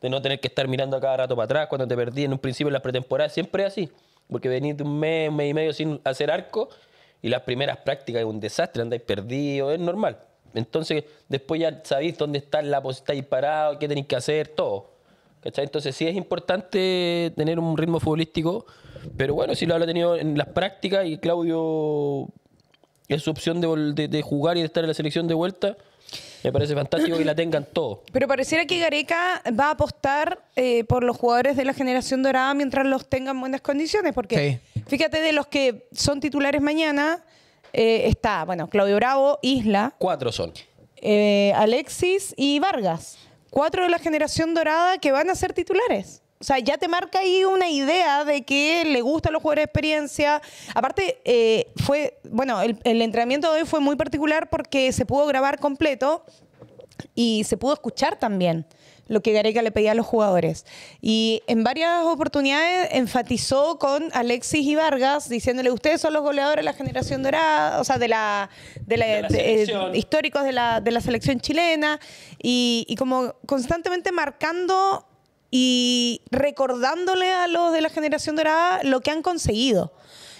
de no tener que estar mirando a cada rato para atrás, cuando te perdí en un principio en las pretemporadas, siempre es así, porque venís de un mes, un mes y medio sin hacer arco y las primeras prácticas es un desastre, andáis perdido, es normal. Entonces, después ya sabéis dónde está la posición, estáis parados, qué tenéis que hacer, todo. Entonces sí es importante tener un ritmo futbolístico, pero bueno, si lo habrá tenido en las prácticas y Claudio es su opción de, jugar y de estar en la selección de vuelta. Me parece fantástico que la tengan todo. Pero pareciera que Gareca va a apostar eh, por los jugadores de la generación dorada mientras los tengan buenas condiciones, porque fíjate de los que son titulares mañana, eh, está, bueno, Claudio Bravo, Isla. Cuatro son. Eh, Alexis y Vargas. Cuatro de la generación dorada que van a ser titulares o sea, ya te marca ahí una idea de que le a los jugadores de experiencia. Aparte, eh, fue, bueno, el, entrenamiento de hoy fue muy particular porque se pudo grabar completo y se pudo escuchar también lo que Gareca le pedía a los jugadores. Y en varias oportunidades enfatizó con Alexis y Vargas diciéndole, ustedes son los goleadores de la generación dorada, o sea, de la, de eh, históricos de la, selección chilena, y como constantemente marcando y recordándole a los de la generación dorada lo que han conseguido.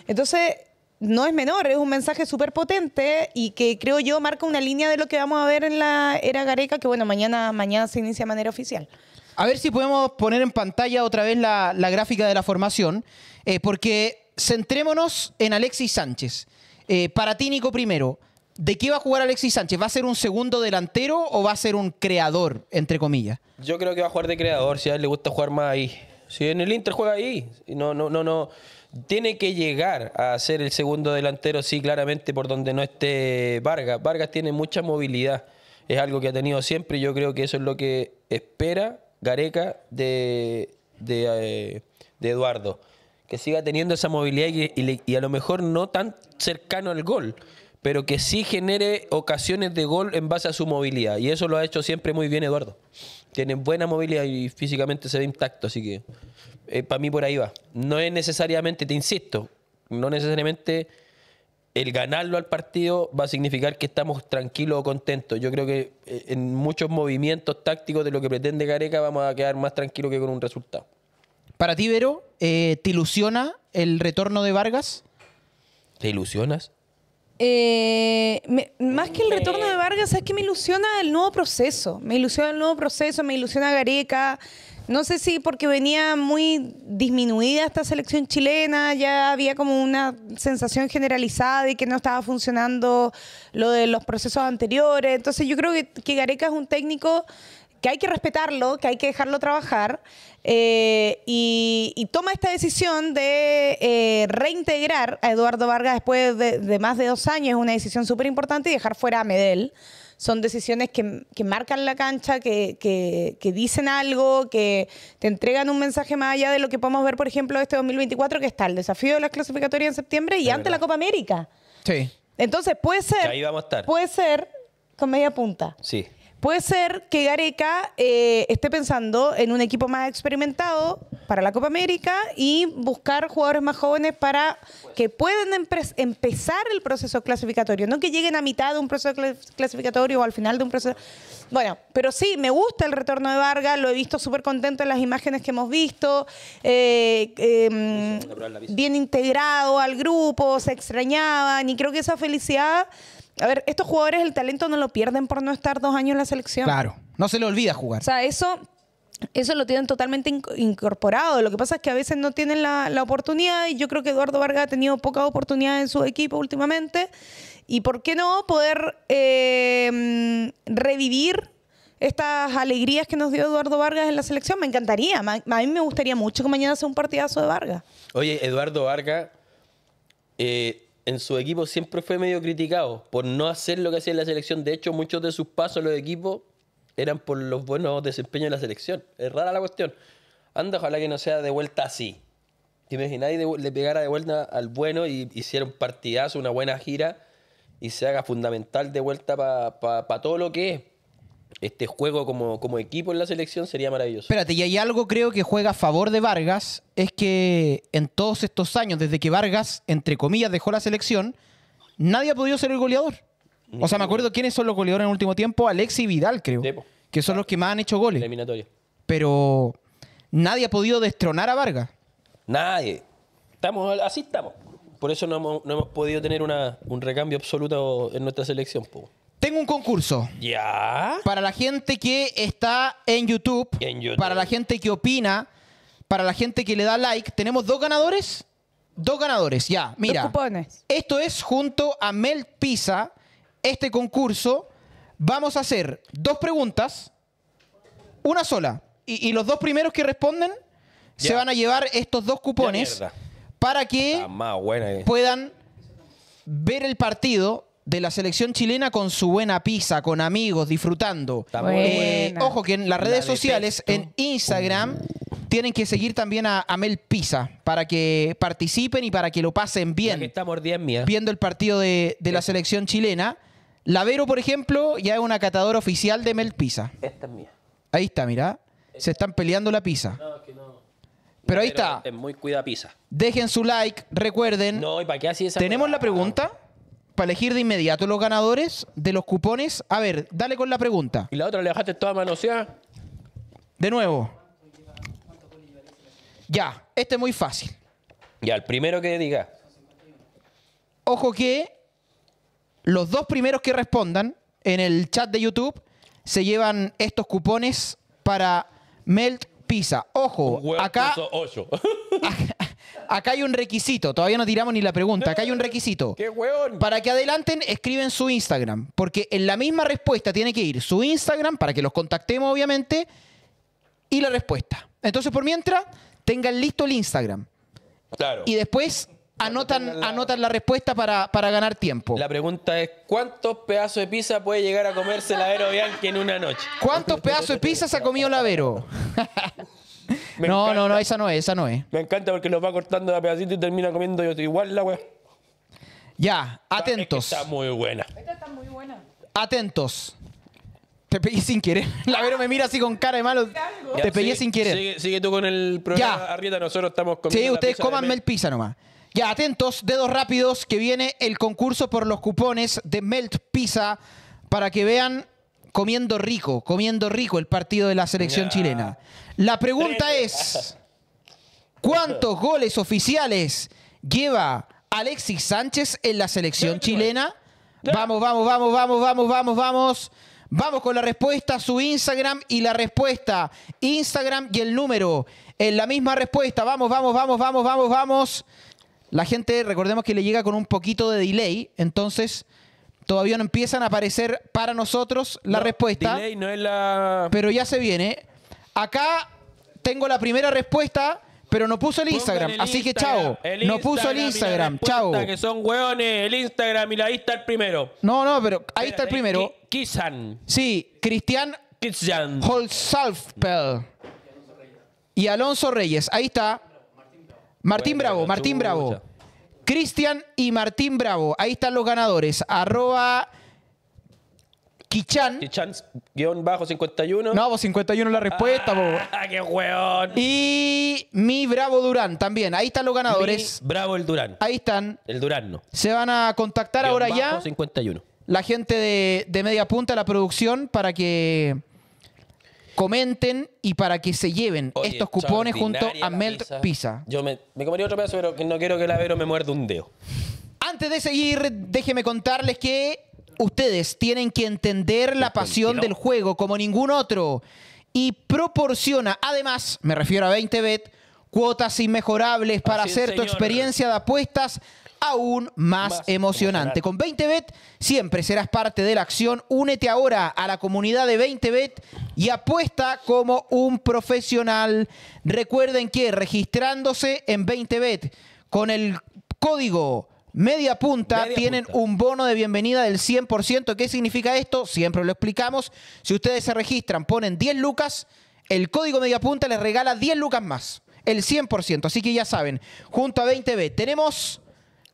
Entonces, no es menor, es un mensaje súper potente y que creo yo marca una línea de lo que vamos a ver en la era Gareca, que bueno, mañana, mañana se inicia de manera oficial. A ver si podemos poner en pantalla otra vez la, gráfica de la formación, eh, porque centrémonos en Alexis Sánchez. Paratínico eh, para primero. ¿De qué va a jugar Alexis Sánchez? ¿Va a ser un segundo delantero o va a ser un creador, entre comillas? Yo creo que va a jugar de creador, si a él le gusta jugar más ahí. Si en el Inter juega ahí, no, no, no, no. Tiene que llegar a ser el segundo delantero, sí, claramente, por donde no esté Vargas. Vargas tiene mucha movilidad. Es algo que ha tenido siempre y yo creo que eso es lo que espera Gareca de, de, eh, Eduardo. Que siga teniendo esa movilidad y, y a lo mejor no tan cercano al gol pero que sí genere ocasiones de gol en base a su movilidad. Y eso lo ha hecho siempre muy bien Eduardo. Tiene buena movilidad y físicamente se ve intacto, así que eh, para mí por ahí va. No es necesariamente, te insisto, no necesariamente el ganarlo al partido va a significar que estamos tranquilos o contentos. Yo creo que eh, en muchos movimientos tácticos de lo que pretende Careca vamos a quedar más tranquilos que con un resultado. Para ti, Vero, eh, ¿te ilusiona el retorno de Vargas? ¿Te ilusionas? Eh, más que el retorno de eh. Vargas, es que me ilusiona el nuevo proceso. Me ilusiona el nuevo proceso, me ilusiona Gareca. No sé si porque venía muy disminuida esta selección chilena, ya había como una sensación generalizada de que no estaba funcionando lo de los procesos anteriores. Entonces yo creo que Gareca es un técnico que hay que respetarlo, que hay que dejarlo trabajar, eh, y, toma esta decisión de eh, reintegrar a Eduardo Vargas después de, más de dos años, es una decisión súper importante, y dejar fuera a Medel. Son decisiones que, marcan la cancha, que, dicen algo, que te entregan un mensaje más allá de lo que podemos ver, por ejemplo, este 2024, que está el desafío de las clasificatorias en septiembre y ante la Copa América. Sí. Entonces puede ser. ahí vamos a estar. Puede ser con media punta. Sí. Puede ser que Gareca eh, esté pensando en un equipo más experimentado para la Copa América y buscar jugadores más jóvenes para que puedan empezar el proceso clasificatorio, no que lleguen a mitad de un proceso clasificatorio o al final de un proceso. Bueno, pero sí, me gusta el retorno de Vargas, lo he visto súper contento en las imágenes que hemos visto, eh, em, bien integrado al grupo, se extrañaban y creo que esa felicidad a ver, estos jugadores el talento no lo pierden por no estar dos años en la selección. Claro, no se le olvida jugar. O sea, eso eso lo tienen totalmente incorporado. Lo que pasa es que a veces no tienen la, oportunidad y yo creo que Eduardo Vargas ha tenido poca oportunidad en su equipo últimamente. ¿Y por qué no poder em, revivir estas alegrías que nos dio Eduardo Vargas en la selección? Me encantaría. A mí me gustaría mucho que mañana sea un partidazo de Vargas. Oye, Eduardo Vargas eh, en su equipo siempre fue medio criticado por no hacer lo que hacía en la selección. De hecho, muchos de sus pasos en los equipos eran por los buenos desempeños de la selección. Es rara la cuestión. Anda, ojalá que no sea de vuelta así. que nadie le pegara de vuelta al bueno y hiciera un partidazo, una buena gira y se haga fundamental de vuelta para todo lo que es? este juego como, como equipo en la selección sería maravilloso. Espérate, y hay algo creo que juega a favor de Vargas, es que en todos estos años, desde que Vargas, entre comillas, dejó la selección, nadie ha podido ser el goleador. o sea, me acuerdo quiénes son los goleadores en el último tiempo, Alexis y Vidal, creo, que son los que más han hecho goles. Pero nadie ha podido destronar a Vargas. Nadie. Estamos, así estamos. Por eso no hemos, podido tener un recambio absoluto en nuestra selección. Tengo un concurso. Ya. Para la gente que está en YouTube, Para la gente que opina. Para la gente que le da like. Tenemos dos ganadores. Dos ganadores, ya. Mira. Dos cupones. Esto es junto a Mel Pisa. Este concurso. Vamos a hacer dos preguntas. Una sola. Y, los dos primeros que responden se van a llevar estos dos cupones para que eh. puedan ver el partido de la selección chilena con su buena pizza, con amigos, disfrutando. Eh, ojo que en las redes sociales, en Instagram, tienen que seguir también a, Mel Pisa para que participen y para que lo pasen bien. Estamos Viendo el partido de, la selección chilena. Lavero, por ejemplo, ya es una catadora oficial de Mel Pisa. Esta es mía. Ahí está, mira. Se están peleando la pizza. No, que no. Pero ahí está. muy cuida pizza. Dejen su like, recuerden. No, ¿y para qué así esa ¿Tenemos la pregunta? para elegir de inmediato los ganadores de los cupones. A ver, dale con la pregunta. ¿Y la otra le dejaste toda manoseada? De nuevo. Ya, este es muy fácil. Ya, el primero que diga. Ojo que los dos primeros que respondan en el chat de YouTube se llevan estos cupones para Melt PISA. Ojo, acá, acá hay un requisito. Todavía no tiramos ni la pregunta. Acá hay un requisito. ¡Qué Para que adelanten, escriben su Instagram. Porque en la misma respuesta tiene que ir su Instagram para que los contactemos, obviamente, y la respuesta. Entonces, por mientras, tengan listo el Instagram. Claro. Y después Anotan, la... la respuesta para, ganar tiempo. La pregunta es: ¿cuántos pedazos de pizza puede llegar a comerse la Vero Bianchi en una noche? ¿Cuántos pedazos de pizza se ha comido la Vero? no, no, no, esa no es, esa no es. Me encanta porque nos va cortando la pedacito y termina comiendo yo igual la weá. Ya, ah, atentos. Esta está muy buena. Esta está muy buena. Atentos. Te pegué sin querer. La Vero me mira así con cara de malo. Te pegué sin querer. Sigue, tú con el programa. Ya. Arrieta, nosotros estamos comiendo. Sí, ustedes cómanme el pizza nomás. Ya, atentos, dedos rápidos, que viene el concurso por los cupones de Melt Pizza para que vean comiendo rico, comiendo rico el partido de la selección chilena. La pregunta es, ¿cuántos goles oficiales lleva Alexis Sánchez en la selección chilena? Vamos, vamos, vamos, vamos, vamos, vamos, vamos. Vamos con la respuesta, su Instagram y la respuesta. Instagram y el número. En la misma respuesta. Vamos, vamos, vamos, vamos, vamos, vamos. La gente, recordemos que le llega con un poquito de delay, entonces todavía no empiezan a aparecer para nosotros la respuesta. Delay no es la... Pero ya se viene. Acá tengo la primera respuesta, pero no puso el Instagram. así que chao. No puso el Instagram. Chao. Que son hueones. El Instagram y ahí está el primero. No, no, pero ahí está el primero. Kisan. Sí, Cristian Holzalfpel. Y Alonso Reyes. Ahí está. Martín Bravo, Martín Bravo. Cristian y Martín Bravo. Ahí están los ganadores. Arroba Kichan. Kichan, bajo 51. No, vos 51 la respuesta, ah, ah qué Y mi Bravo Durán también. Ahí están los ganadores. Mi Bravo el Durán. Ahí están. El Durán no. Se van a contactar ahora ya. 51. La gente de, de Media Punta, la producción, para que comenten y para que se lleven estos cupones junto a Melt pizza. Yo me, comería otro pedazo, pero no quiero que la Vero me muerde un dedo. Antes de seguir, déjeme contarles que ustedes tienen que entender la pasión del juego como ningún otro y proporciona, además, me refiero a 20bet, cuotas inmejorables para hacer tu experiencia de apuestas aún más, emocionante. Con 20bet siempre serás parte de la acción. Únete ahora a la comunidad de 20bet y apuesta como un profesional. Recuerden que registrándose en 20bet con el código Media punta, tienen un bono de bienvenida del 100%. ¿Qué significa esto? Siempre lo explicamos. Si ustedes se registran, ponen 10 lucas, el código media punta les regala 10 lucas más, el 100%. Así que ya saben, junto a 20 bet tenemos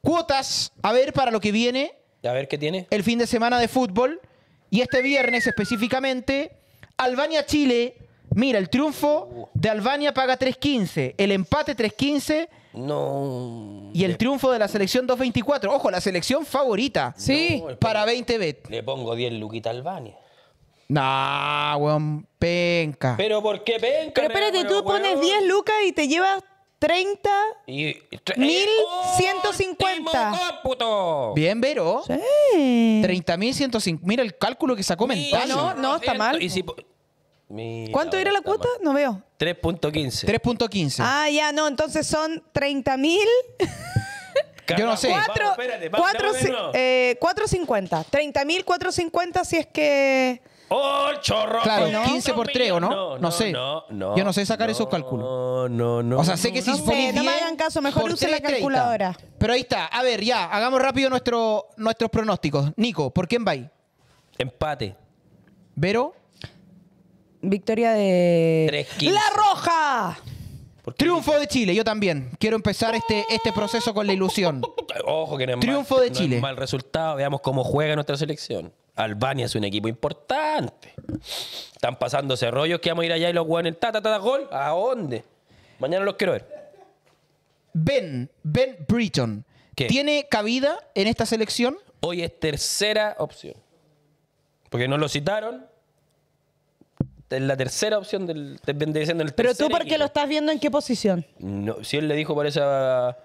Cuotas, a ver, para lo que viene. A ver qué tiene. El fin de semana de fútbol. Y este viernes específicamente, Albania-Chile. Mira, el triunfo de Albania paga 3.15, el empate 3.15. No. Y el triunfo de la selección 2.24. Ojo, la selección favorita. Sí. para 20 bet. Le pongo 10 luquita a Albania. Nah, weón, penca. ¿Pero por qué penca? Pero espérate, tú pones 10 lucas y te llevas 30 y, Bien, Vero. Sí. 30.150. Mira el cálculo que sacó mental. Ah, no, no, está mal. ¿Cuánto era la cuota? No veo. 3.15. 3.15. Ah, ya, no. Entonces son 30.000. Yo no sé. 4.50. 4.50. Eh, si es que ¡Oh, chorro! Claro, 15 pues por 3, ¿o no? No, sé. Yo no sé sacar esos cálculos. No, no, O sea, sé que si es sé, no me hagan caso, mejor use la calculadora. Pero ahí está. A ver, ya, hagamos rápido nuestro, nuestros pronósticos. Nico, ¿por quién va? Empate. ¿Vero? Victoria de... ¡La Roja! Triunfo de Chile, yo también. Quiero empezar este, este proceso con la ilusión. Ojo que no Triunfo de Chile. mal resultado, veamos cómo juega nuestra selección. Albania es un equipo importante. Están pasándose rollos que vamos a ir allá y los guanes. en ta, gol. ¿A dónde? Mañana los quiero ver. Ben, Ben Britton. ¿Tiene cabida en esta selección? Hoy es tercera opción. Porque no lo citaron. Es la tercera opción del, el Pero tú, porque qué lo estás viendo en qué posición? No, si él le dijo, por esa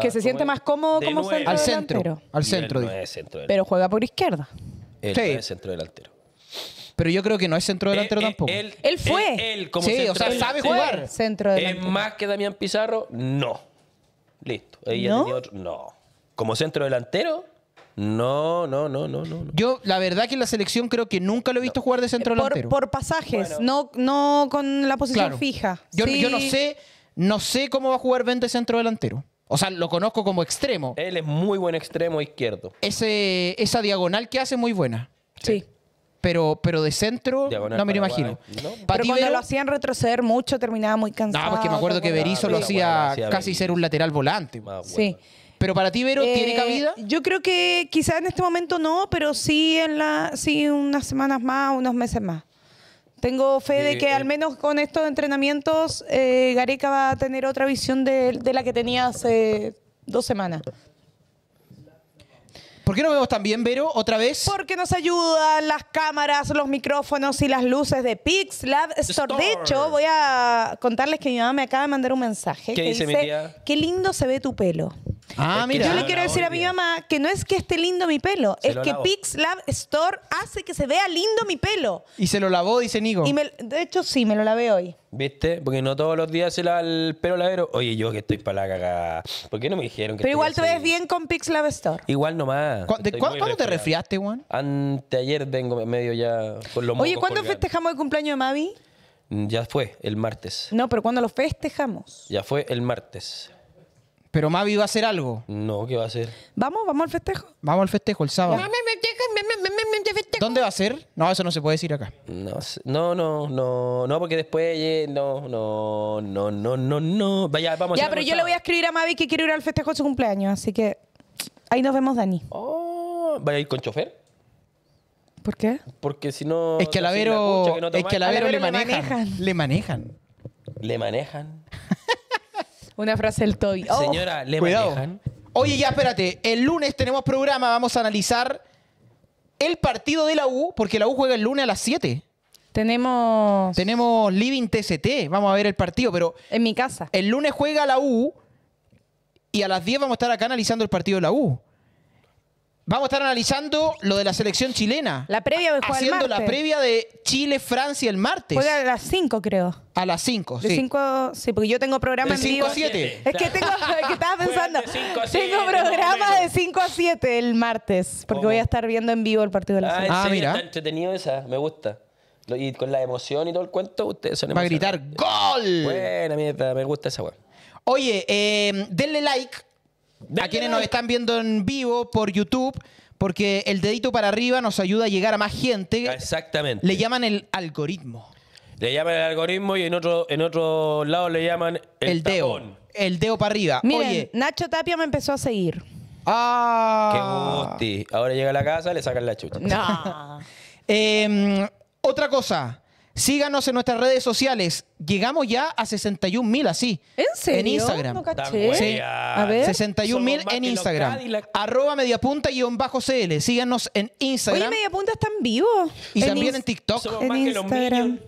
que se siente más cómodo como centro al centro al centro, pero juega por izquierda él no es centro delantero pero yo creo que no es centro delantero eh, eh, tampoco él, fue él, como sí, o sea sabe jugar centro delantero. es más que Damián Pizarro no listo ¿No? no como centro delantero no, no, no, no, Yo, la verdad que en la selección creo que nunca lo he visto jugar de centro delantero. Por pasajes, no, no con la posición fija. Yo, yo no sé, no sé cómo va a jugar Ben de centro delantero. O sea, lo conozco como extremo. Él es muy buen extremo izquierdo. Ese, esa diagonal que hace muy buena. Sí. Pero, pero de centro no me lo imagino. Pero cuando lo hacían retroceder mucho, terminaba muy cansado. No, porque me acuerdo que Berizzo lo hacía casi ser un lateral volante. Sí. Pero para ti, Vero, ¿tiene eh, cabida? Yo creo que quizás en este momento no, pero sí en la, sí unas semanas más, unos meses más. Tengo fe de que eh, al menos con estos entrenamientos eh, Gareca va a tener otra visión de, la que tenía hace dos semanas. ¿Por qué no vemos también, Vero, otra vez? Porque nos ayudan las cámaras, los micrófonos y las luces de PixLab Lab De hecho, voy a contarles que mi mamá me acaba de mandar un mensaje que dice, qué lindo se ve tu pelo. Ah, yo le quiero decir a mi mamá que no es que esté lindo mi pelo, es que Pix PixLab Store hace que se vea lindo mi pelo. Y se lo lavó, dice Nico. de hecho, sí, me lo lavé hoy. ¿Viste? Porque no todos los días se lava el pelo lavero. Oye, yo que estoy para la cagada. ¿Por qué no me dijeron que Pero igual te ves bien con PixLab Store. Igual nomás. ¿Cuándo te resfriaste, Juan? Anteayer vengo medio ya con Oye, ¿cuándo festejamos el cumpleaños de Mavi? Mm, ya fue, el martes. No, pero ¿cuándo lo festejamos? Ya fue el martes. Pero Mavi va a hacer algo. No, ¿qué va a hacer? Vamos, vamos al festejo. Vamos al festejo el sábado. ¿Dónde va a ser? No, eso no se puede decir acá. No, no, no, no, no, porque después eh, no, no, no, no, no, no. Vaya, vamos. Ya, pero yo le voy a escribir a Mavi que quiere ir al festejo de su cumpleaños, así que ahí nos vemos, Dani. Oh, a ir con chofer? ¿Por qué? Porque si no. Es que a la es que le manejan. Le manejan. Le manejan. Una frase del Toy. Oh. Señora, le cuidado. Oye, ya espérate. El lunes tenemos programa, vamos a analizar el partido de la U, porque la U juega el lunes a las 7. Tenemos. Tenemos Living TCT, vamos a ver el partido, pero. En mi casa. El lunes juega la U y a las 10 vamos a estar acá analizando el partido de la U. Vamos a estar analizando lo de la selección chilena. La previa me juega Haciendo la previa de Chile-Francia el martes. Juega a las 5, creo. A las 5, sí. De 5, sí, porque yo tengo programa en vivo. 5 a 7. Es que tengo, que estaba pensando. tengo programa de 5 a 7 el martes, porque voy a estar viendo en vivo el partido de la ah, selección. Ah, ah mira. Está entretenido esa, me gusta. Y con la emoción y todo el cuento, ustedes son Va a gritar ¡Gol! Buena mierda, me gusta esa weá. Oye, eh, denle like a quienes nos están viendo en vivo por YouTube, porque el dedito para arriba nos ayuda a llegar a más gente. Exactamente. Le llaman el algoritmo. Le llaman el algoritmo y en otro, en otro lado le llaman el, dedo. El dedo para arriba. Miren, Nacho Tapia me empezó a seguir. ¡Ah! ¡Qué gusti! Ahora llega a la casa, le sacan la chucha. No. Em, otra cosa. Síganos en nuestras redes sociales. Llegamos ya a 61 mil así. ¿En serio? En Instagram. No A ver. 61 mil en Instagram. Arroba mediapunta bajo CL. Síganos en Instagram. Oye, mediapunta está en vivo. Y también en TikTok. en Instagram.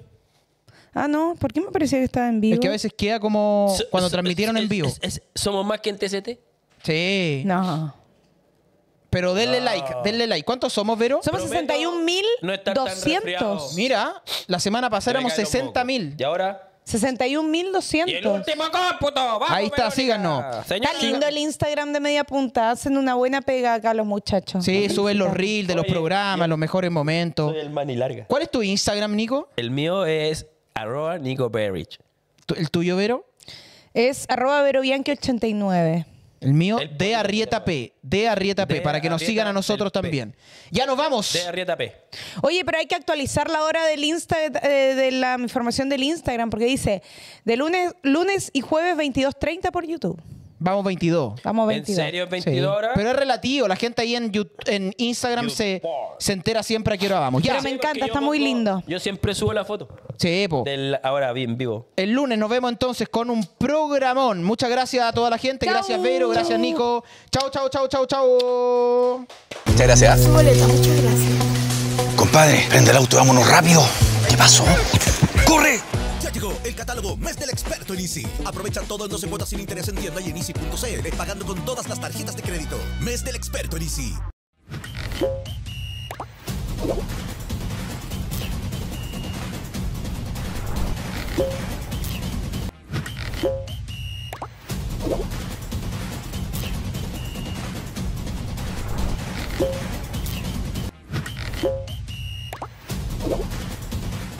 Ah, no, ¿por qué me parecía que estaba en vivo? Es que a veces queda como cuando transmitieron en vivo. ¿Somos más que en TCT? Sí. No pero denle like, denle like. ¿Cuántos somos, Vero? Somos no 61.200. Mira, la semana pasada éramos 60.000. Y ahora. Y el último cómputo. Ahí está, síganos. Está lindo el Instagram de Media Punta. Hacen una buena pega acá los muchachos. Sí, suben los reels de los programas, los mejores momentos. Soy el mani larga. ¿Cuál es tu Instagram, Nico? El mío es arroba Nico Berich. ¿El tuyo, Vero? Es arroba verobianque89. El mío, de Arrieta P. De Arrieta P. Para que nos sigan a nosotros también. Ya nos vamos. De Arrieta P. Oye, pero hay que actualizar la hora del Insta, eh, de la información del Instagram, porque dice de lunes, lunes y jueves 22.30 por YouTube. Vamos 22. Vamos 22. ¿En serio 22 Pero es relativo. La gente ahí en, en Instagram se, se entera siempre a qué hora vamos. Ya. me encanta, está muy lindo. Yo siempre subo la foto. Sí, po. ahora bien vivo. El lunes nos vemos entonces con un programón. Muchas gracias a toda la gente. Gracias, Vero. Gracias, Nico. Chao, chao, chao, chao, chao. Muchas gracias. muchas gracias. Compadre, prende el auto, vámonos rápido. ¿Qué pasó? ¡Corre! el catálogo Mes del Experto en Easy. Aprovecha todos 12 cuotas sin interés en tienda y en Easy.cl, eh, pagando con todas las tarjetas de crédito. Mes del Experto en Easy.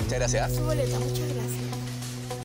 Muchas gracias. muchas gracias.